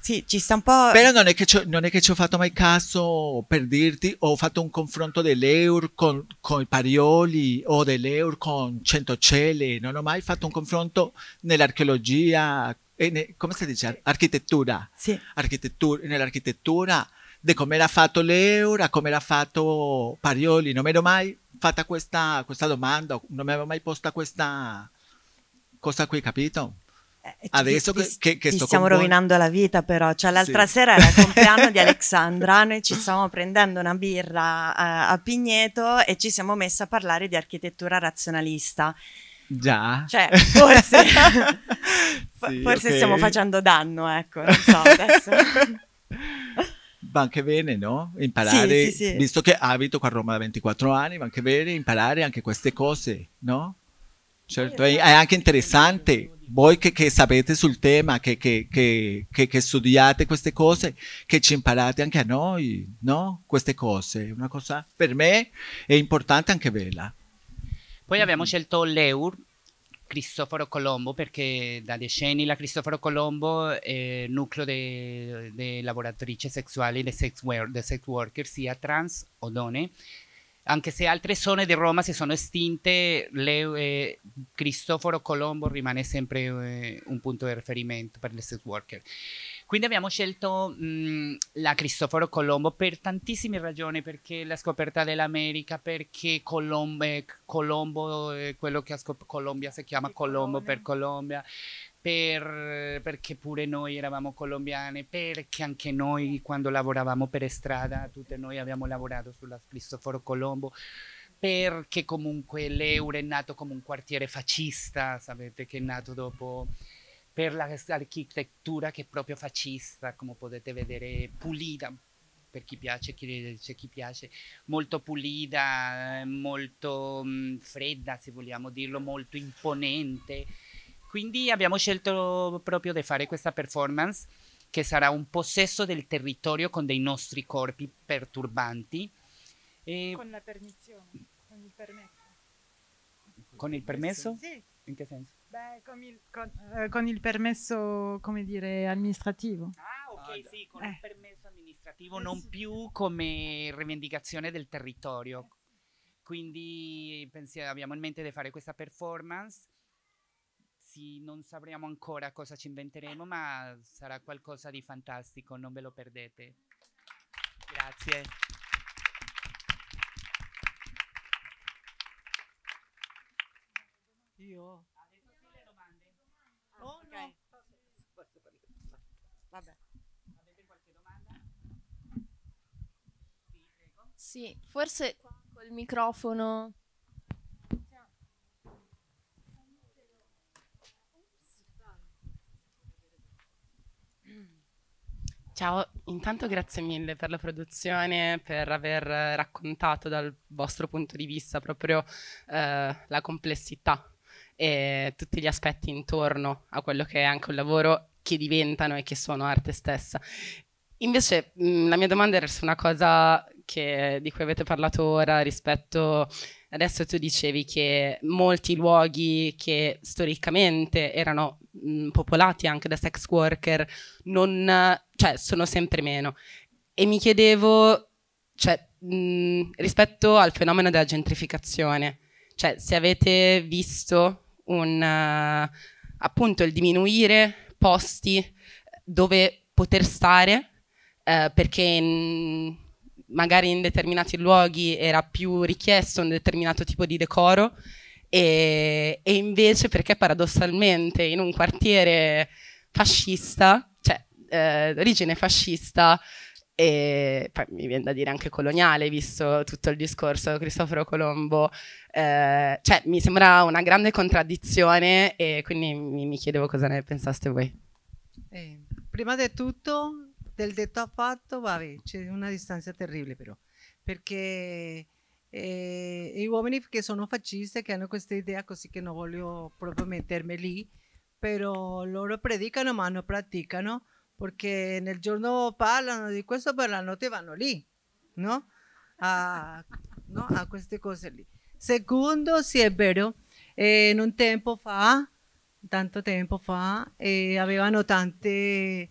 Sì, ci sta un po'. Però non è, non è che ci ho, fatto mai caso per dirti, ho fatto un confronto dell'euro con, con i Parioli o dell'euro con Centocele, non ho mai fatto un confronto nell'archeologia, ne, come si dice? Architettura. Sì. Architettura, nell'architettura di come era fatto l'euro, a come era fatto Parioli, non mi ero mai fatta questa, questa domanda, non mi avevo mai posta questa cosa qui, capito? Eh, eh, ah, adesso ti, che, che ti stiamo rovinando la vita però, cioè l'altra sì. sera era il compleanno di Alexandra, noi ci stavamo prendendo una birra a, a Pigneto e ci siamo messi a parlare di architettura razionalista. Già. Cioè, forse, sì, forse okay. stiamo facendo danno, ecco, non so adesso. Va anche bene, no? Imparare, sì, sì, visto che abito qua a Roma da 24 anni, va anche bene imparare anche queste cose, no? Certo, è, è esatto. anche interessante voi che, che, sapete sul tema, che, che, che, studiate queste cose, che ci imparate anche a noi, no? Queste cose, una cosa per me è importante anche vela. Poi abbiamo scelto l'EUR, Cristoforo Colombo, perché da decenni la Cristoforo Colombo è nucleo di lavoratrici sessuali, di sex, sex workers, sia trans o donne, anche se altre zone di Roma si sono estinte, le, eh, Cristoforo Colombo rimane sempre eh, un punto di riferimento per le sex worker. Quindi abbiamo scelto mh, mm, la Cristoforo Colombo per tantissime ragioni, perché la scoperta dell'America, perché Colombo, Colombo eh, quello che ha a Colombia si chiama Colombo per Colombia, per, perché pure noi eravamo colombiane, perché anche noi quando lavoravamo per strada, tutte noi abbiamo lavorato sulla Cristoforo Colombo, perché comunque l'Eure è nato come un quartiere fascista, sapete che è nato dopo per l'architettura che è proprio fascista, come potete vedere, pulita, per chi piace, c'è chi piace, molto pulita, molto mh, mm, fredda se vogliamo dirlo, molto imponente quindi abbiamo scelto proprio di fare questa performance che sarà un possesso del territorio con dei nostri corpi perturbanti. E con la permissione, con il permesso. Con il permesso? Sì. In che senso? Beh, con, il, con, eh, con il, permesso, come dire, amministrativo. Ah, ok, allora. Ah, sì, con eh. il permesso amministrativo, eh, non sì. più come rivendicazione del territorio. Eh. Quindi pensiamo, abbiamo in mente di fare questa performance sì, non sapremo ancora cosa ci inventeremo, ma sarà qualcosa di fantastico, non ve lo perdete. Grazie. Io? Adesso ah, oh, no. Vabbè. Avete qualche domanda? Sì, forse col microfono Ciao, intanto grazie mille per la produzione, per aver raccontato dal vostro punto di vista proprio eh, la complessità e tutti gli aspetti intorno a quello che è anche un lavoro che diventano e che sono arte stessa. Invece mh, mm, la mia domanda era su una cosa che, di cui avete parlato ora rispetto adesso tu dicevi che molti luoghi che storicamente erano mh, mm, popolati anche da sex worker non cioè sono sempre meno. E mi chiedevo, cioè, mh, rispetto al fenomeno della gentrificazione, cioè se avete visto un, uh, appunto il diminuire posti dove poter stare, uh, perché in, magari in determinati luoghi era più richiesto un determinato tipo di decoro, e, e invece perché paradossalmente in un quartiere fascista eh, d'origine fascista e poi mi viene da dire anche coloniale, visto tutto il discorso di Cristoforo Colombo. Eh, cioè, mi sembra una grande contraddizione e quindi mi, mi chiedevo cosa ne pensaste voi. Eh, prima di tutto, del detto a fatto, vabbè, c'è una distanza terribile però, perché eh, gli uomini che sono fascisti, che hanno questa idea, così che non voglio proprio mettermi lì, però loro predicano ma non praticano, perché nel giorno parlano di questo, per la notte vanno lì, no? A, no? a queste cose lì. Secondo, sì è vero, eh, un tempo fa, tanto tempo fa, eh, avevano tante...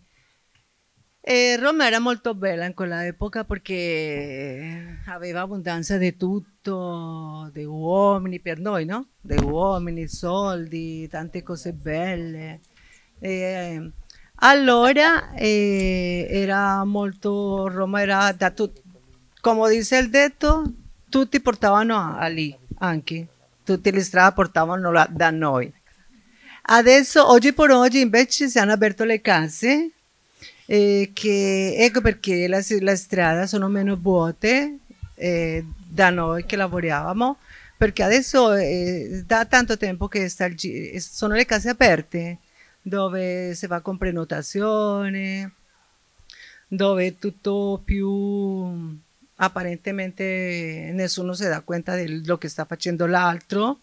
E eh, Roma era molto bella in quella quell'epoca perché aveva abbondanza di tutto, di uomini per noi, no? Di uomini, soldi, tante cose belle. E, eh, allora eh, era molto, Roma era da tutti, come dice il detto, tutti portavano lì anche, tutte le strade portavano la, da noi. Adesso, oggi per oggi, invece si hanno aperto le case, eh, che, ecco perché le, le strade sono meno vuote eh, da noi che lavoravamo, perché adesso eh, da tanto tempo che sta, sono le case aperte Donde se va con prenotaciones, dove tutto più apparentemente uno se da cuenta de lo que está haciendo el otro,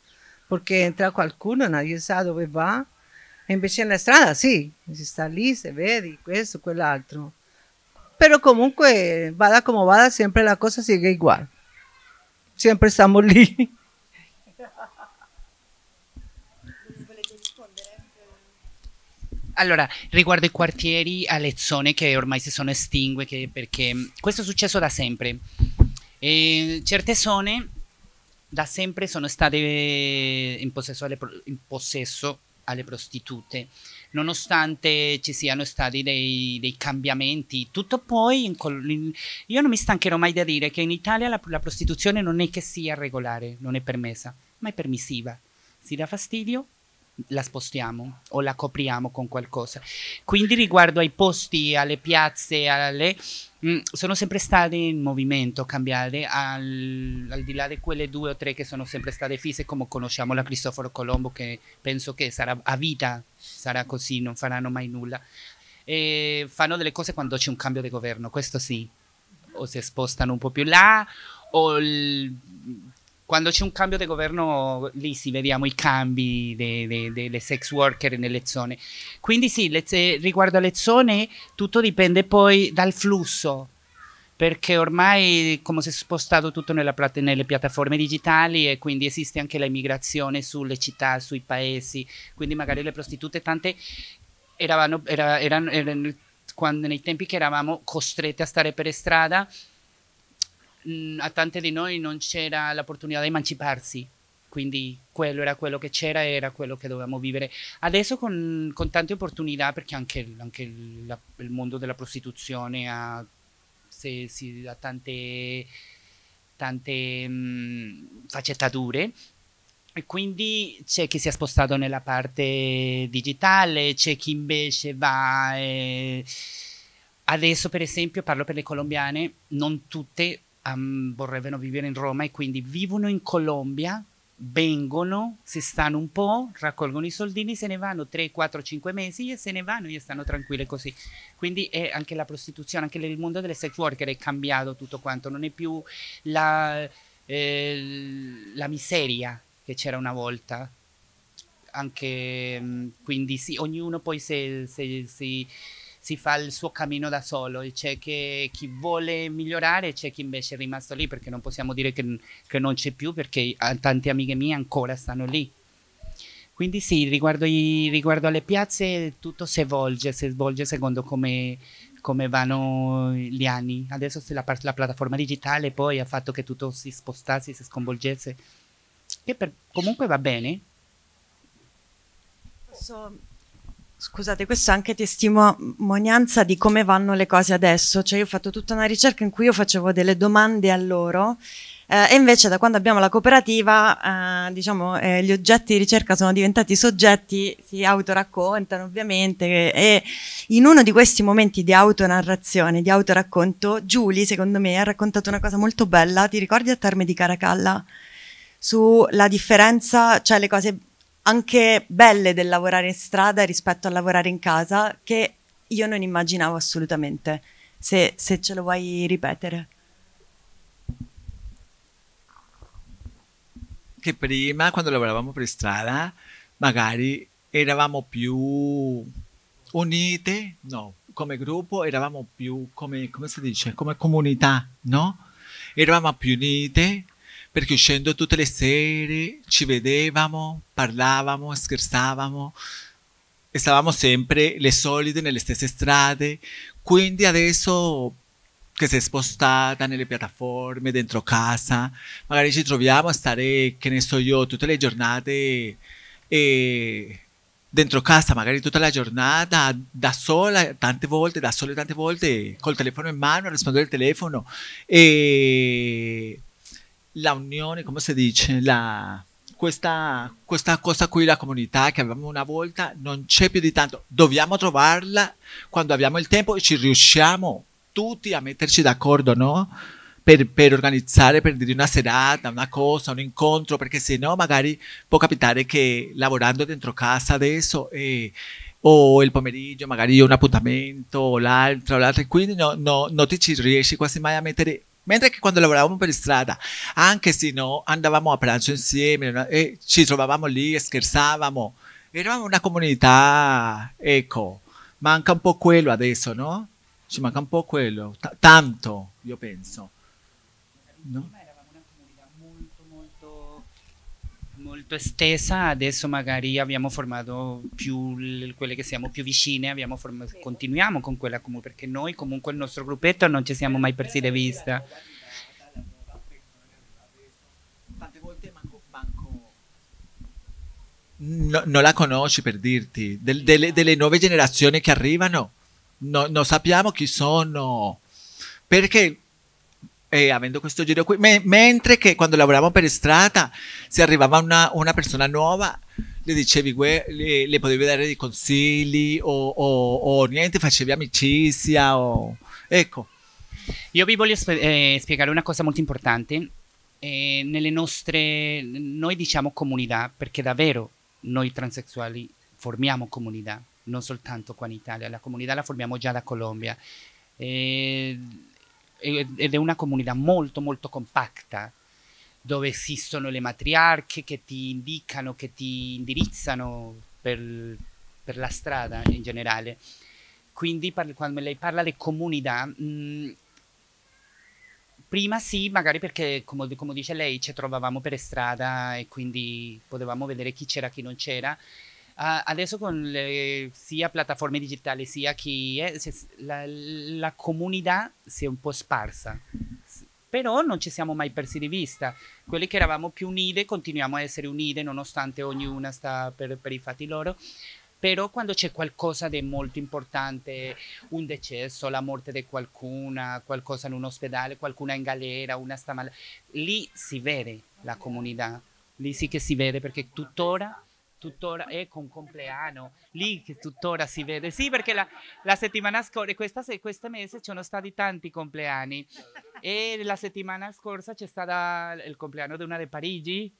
porque entra qualcuno, nadie sabe dónde pues va. En Invece nella strada sì, si sta lì, si vede questo, quell'altro. Pues, pero comunque, vada como vada, siempre la cosa sigue igual. Siempre estamos lì. Allora, riguardo i quartieri alle zone che ormai si sono estingue, che, perché mm, questo è successo da sempre. E certe zone da sempre sono state eh, in possesso alle, in possesso alle prostitute, nonostante ci siano stati dei, dei cambiamenti. Tutto poi, in, in, io non mi stancherò mai da dire che in Italia la, la prostituzione non è che sia regolare, non è permessa, ma è permissiva. Si dà fastidio, la spostiamo o la copriamo con qualcosa. Quindi riguardo ai posti, alle piazze, alle, mh, mm, sono sempre state in movimento, cambiate, al, al, di là di quelle due o tre che sono sempre state fisse, come conosciamo la Cristoforo Colombo, che penso che sarà a vita, sarà così, non faranno mai nulla. E fanno delle cose quando c'è un cambio di governo, questo sì, o si spostano un po' più là, o il, quando c'è un cambio di governo, lì si vediamo i cambi delle de, de sex worker nelle zone. Quindi sì, le, riguardo alle zone, tutto dipende poi dal flusso, perché ormai come si è spostato tutto plate, nelle piattaforme digitali e quindi esiste anche l'immigrazione sulle città, sui paesi, quindi magari le prostitute tante eravano, era, erano, erano, quando, nei tempi che eravamo costrette a stare per strada Mm, a tante di noi non c'era l'opportunità di emanciparsi, quindi quello era quello che c'era e era quello che dovevamo vivere. Adesso con, con tante opportunità, perché anche, anche la, il mondo della prostituzione ha, se, si, ha tante, tante mh, mm, faccettature, e quindi c'è chi si è spostato nella parte digitale, c'è chi invece va... E... Eh, adesso per esempio parlo per le colombiane, non tutte um, vorrebbero vivere in Roma e quindi vivono in Colombia, vengono, si stanno un po', raccolgono i soldini, se ne vanno 3, 4, 5 mesi e se ne vanno e stanno tranquille così. Quindi è anche la prostituzione, anche il mondo delle sex worker è cambiato tutto quanto, non è più la, eh, la miseria che c'era una volta. Anche mm, quindi sì, ognuno poi se, se, se si fa il suo cammino da solo, e c'è chi vuole migliorare e c'è chi invece è rimasto lì perché non possiamo dire che, che non c'è più perché tante amiche mie ancora stanno lì. Quindi sì, riguardo, i, riguardo alle piazze tutto si evolge, si svolge secondo come, come vanno gli anni. Adesso la, la, piattaforma digitale poi ha fatto che tutto si spostasse, si sconvolgesse, che per, comunque va bene. So Scusate, questo è anche testimonianza di come vanno le cose adesso. Cioè, io ho fatto tutta una ricerca in cui io facevo delle domande a loro. Eh, e invece da quando abbiamo la cooperativa, eh, diciamo, eh, gli oggetti di ricerca sono diventati soggetti, si autoraccontano ovviamente e in uno di questi momenti di autonarrazione, di autoracconto, Giulia, secondo me, ha raccontato una cosa molto bella, ti ricordi a Terme di Caracalla? Sulla differenza, cioè le cose anche belle del lavorare in strada rispetto a lavorare in casa che io non immaginavo assolutamente. Se, se ce lo vuoi ripetere. Che prima, quando lavoravamo per strada, magari eravamo più unite, no, come gruppo, eravamo più, come, come si dice, come comunità, no? Eravamo più unite, perché uscendo tutte le sere ci vedevamo, parlavamo, scherzavamo e stavamo sempre le solite nelle stesse strade. Quindi adesso che si è spostata nelle piattaforme, dentro casa, magari ci troviamo a stare, che ne so io, tutte le giornate e dentro casa magari tutta la giornata da sola tante volte da sole tante volte col telefono in mano rispondere al telefono e la unione, come si dice, la, questa, questa, cosa qui, la comunità che avevamo una volta, non c'è più di tanto. Dobbiamo trovarla quando abbiamo il tempo e ci riusciamo tutti a metterci d'accordo, no? Per, per organizzare, per dire una serata, una cosa, un incontro, perché se no magari può capitare che lavorando dentro casa adesso e, o il pomeriggio magari un appuntamento o l'altra o l'altra, quindi no, no, non ti ci riesci quasi mai a mettere Mentre che quando lavoravamo per strada, anche se no, andavamo a pranzo insieme e ci trovavamo lì e scherzavamo. Eravamo una comunità, ecco, manca un po' quello adesso, no? Ci manca un po' quello, T tanto, io penso. No? molto estesa, adesso magari abbiamo formato più quelle che siamo più vicine, abbiamo formato, continuiamo con quella comune, perché noi comunque il nostro gruppetto non ci siamo mai persi di vista. No, non la conosci per dirti, Del, delle, delle, nuove generazioni che arrivano, no, non sappiamo chi sono, perché eh, avendo questo giro qui, me- mentre che quando lavoravamo per strada, se arrivava una, una persona nuova, le dicevi, que- le, le, potevi dare dei consigli o, o, o niente, facevi amicizia o... Ecco. Io vi voglio sp- eh, spiegare una cosa molto importante. Eh, nelle nostre, noi diciamo comunità perché davvero noi transessuali formiamo comunità, non soltanto qua in Italia, la comunità la formiamo già da Colombia. Eh, ed è una comunità molto molto compatta dove esistono le matriarche che ti indicano, che ti indirizzano per, per la strada in generale. Quindi quando lei parla di comunità, mh, mm, prima sì, magari perché come, come dice lei ci trovavamo per strada e quindi potevamo vedere chi c'era e chi non c'era, Uh, adesso con le, sia piattaforme digitali sia chi è, la, la, comunità si è un po' sparsa, però non ci siamo mai persi di vista. Quelli che eravamo più unite continuiamo a essere unite nonostante ognuna sta per, per i fatti loro però quando c'è qualcosa di molto importante, un decesso, la morte di qualcuno, qualcosa in un ospedale, qualcuno in galera, una sta male, lì si vede la comunità, lì sì che si vede perché tuttora tuttora ecco un compleanno lì che tuttora si vede sì perché la, la settimana scorsa questa, questa mese ci sono stati tanti compleanni e la settimana scorsa c'è stato il compleanno di una di Parigi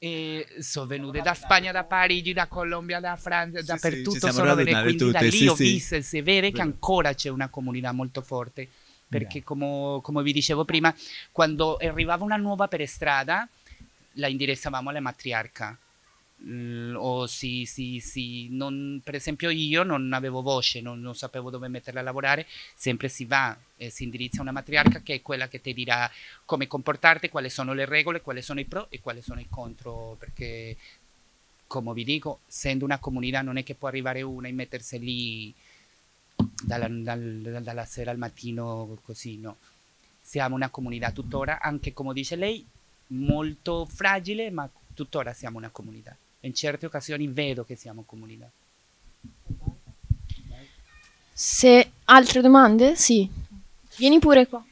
e sono venute da Spagna, da Parigi, da Colombia, da Francia, sì, dappertutto sì, sono venute, quindi tutte, da lì sì, ho visto e si vede che ancora c'è una comunità molto forte, perché come, come vi dicevo prima, quando arrivava una nuova per strada, la indirizzavamo alla matriarca, o si, si, si non, per esempio io non avevo voce, non, non, sapevo dove metterla a lavorare, sempre si va e si indirizza a una matriarca che è quella che ti dirà come comportarti, quali sono le regole, quali sono i pro e quali sono i contro, perché come vi dico, essendo una comunità non è che può arrivare una e mettersi lì dalla, dal, dalla sera al mattino così, no. Siamo una comunità tuttora, anche come dice lei, molto fragile, ma tuttora siamo una comunità in certe occasioni vedo che siamo comunità. Se altre domande? Sì. Vieni pure qua.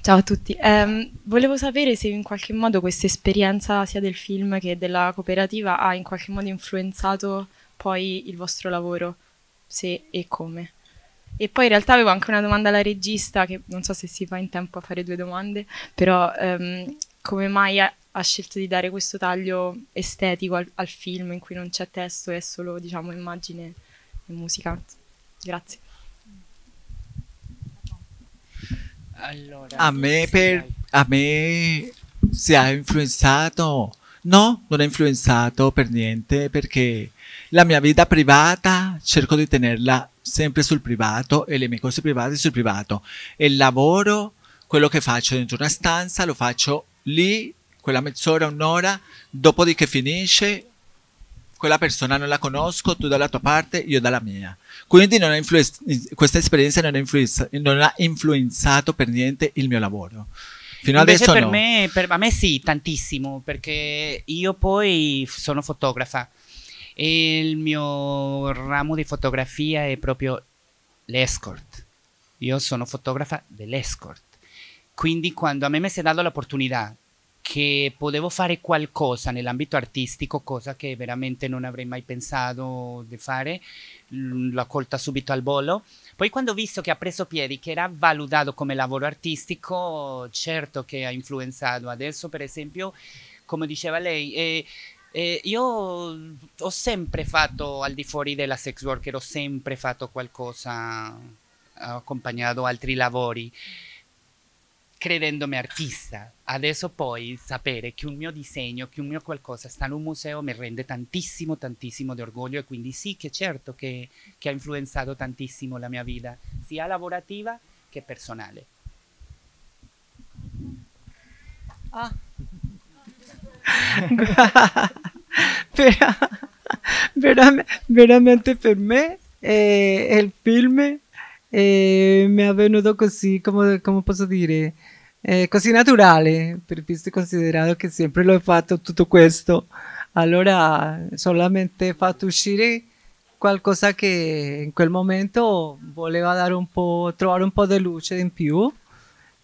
Ciao a tutti, eh, volevo sapere se in qualche modo questa esperienza sia del film che della cooperativa ha in qualche modo influenzato poi il vostro lavoro, se e come. E poi in realtà avevo anche una domanda alla regista, che non so se si fa in tempo a fare due domande, però ehm, come mai ha, ha, scelto di dare questo taglio estetico al, al, film in cui non c'è testo, è solo diciamo immagine e musica? Grazie. Allora, a me, per, a me si è influenzato No, non è influenzato per niente perché la mia vita privata cerco di tenerla sempre sul privato e le mie cose private sul privato. E il lavoro, quello che faccio dentro una stanza, lo faccio lì, quella mezz'ora, un'ora, dopodiché finisce, quella persona non la conosco, tu dalla tua parte, io dalla mia. Quindi questa esperienza non, non, ha influenzato per niente il mio lavoro. Fino Invece adesso per no. me, per, a me sì, tantissimo, perché io poi sono fotografa il mio ramo di fotografia è proprio l'escort. Io sono fotografa dell'escort. Quindi quando a me mi si è dato l'opportunità che potevo fare qualcosa nell'ambito artistico, cosa che veramente non avrei mai pensato di fare, l'ho colta subito al volo. Poi quando ho visto che ha preso piedi, che era valutato come lavoro artistico, certo che ha influenzato. Adesso per esempio, come diceva lei, eh, eh, io mm, ho sempre fatto al di fuori della sex worker, ho sempre fatto qualcosa, eh, ho accompagnato altri lavori credendomi artista. Adesso poi sapere che un mio disegno, che un mio qualcosa sta in un museo mi rende tantissimo, tantissimo di orgoglio e quindi sì che certo che, che ha influenzato tantissimo la mia vita, sia lavorativa che personale. Ah, però, veramente, veramente per me eh, il film eh, mi è venuto così, come, come posso dire, eh, così naturale, per visto e considerato che sempre l'ho fatto tutto questo. Allora, solamente fatto uscire qualcosa che in quel momento voleva dare un po', trovare un po' di luce in più.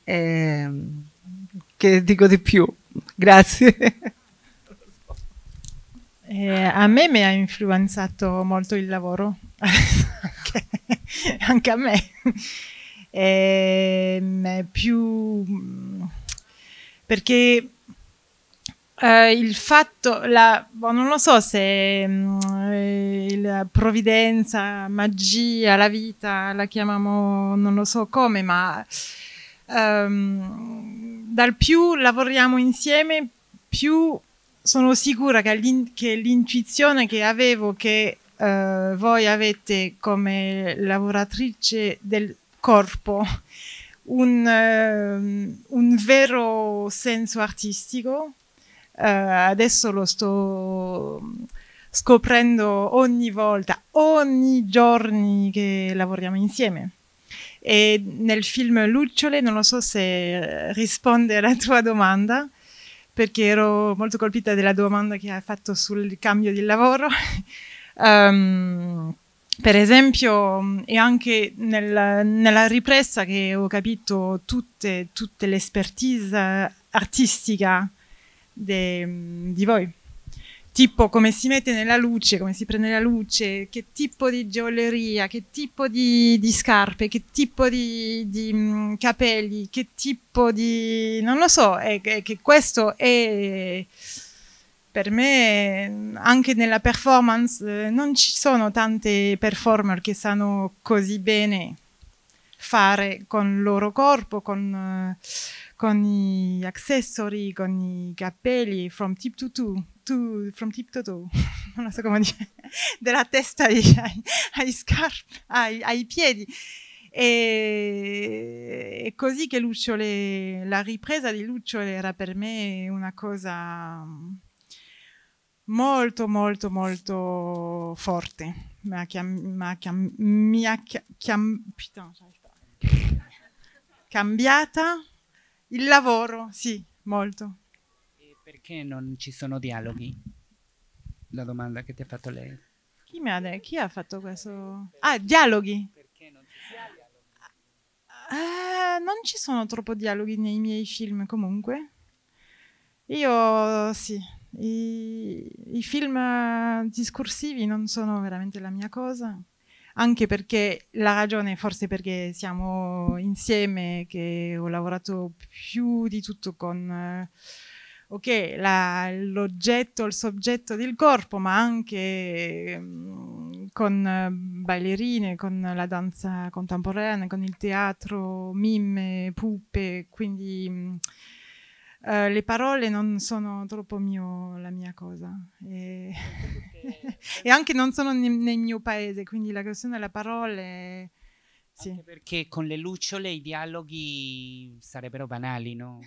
Eh, che dico di più? Grazie. Eh, a me mi ha influenzato molto il lavoro, anche, anche, a me. Eh, più perché eh, il fatto, la, boh, non lo so se mh, mm, eh, la provvidenza, magia, la vita, la chiamiamo non lo so come, ma um, dal più lavoriamo insieme, più sono sicura che, che l'intuizione che avevo che eh, voi avete come lavoratrice del corpo un, eh, un vero senso artistico, eh, adesso lo sto scoprendo ogni volta, ogni giorno che lavoriamo insieme. E nel film Lucciole, non lo so se risponde alla tua domanda, perché ero molto colpita della domanda che hai fatto sul cambio di lavoro. um, per esempio, e anche nel, nella ripresa che ho capito tutte, tutte l'espertise artistica de, di voi tipo come si mette nella luce, come si prende la luce, che tipo di gioielleria, che tipo di, di, scarpe, che tipo di, di mh, mm, capelli, che tipo di... non lo so, è, è che questo è per me anche nella performance eh, non ci sono tante performer che sanno così bene fare con il loro corpo, con, eh, con gli accessori, con i capelli, from tip to toe to, from tip to toe, non so come dire, dalla testa ai, ai, scarpe, ai, ai piedi. E è così che Lucio la ripresa di Lucciole era per me una cosa molto molto molto forte ma che, ma che mi ha cambiata il lavoro sì molto perché non ci sono dialoghi? La domanda che ti ha fatto lei. Chi, mi ha, de- chi ha fatto questo? Ah, dialoghi. Perché non ci sono dialoghi? Eh, non ci sono troppo dialoghi nei miei film comunque. Io sì, i, i film discorsivi non sono veramente la mia cosa anche perché la ragione forse perché siamo insieme che ho lavorato più di tutto con eh, ok, la, l'oggetto, il soggetto del corpo, ma anche mh, mm, con eh, ballerine, con la danza contemporanea, con il teatro, mime, puppe, quindi mh, mm, eh, uh, le parole non sono troppo mio, la mia cosa. E, e anche non sono ne, nel mio paese, quindi la questione della parola è... Sì. Perché con le lucciole i dialoghi sarebbero banali, no?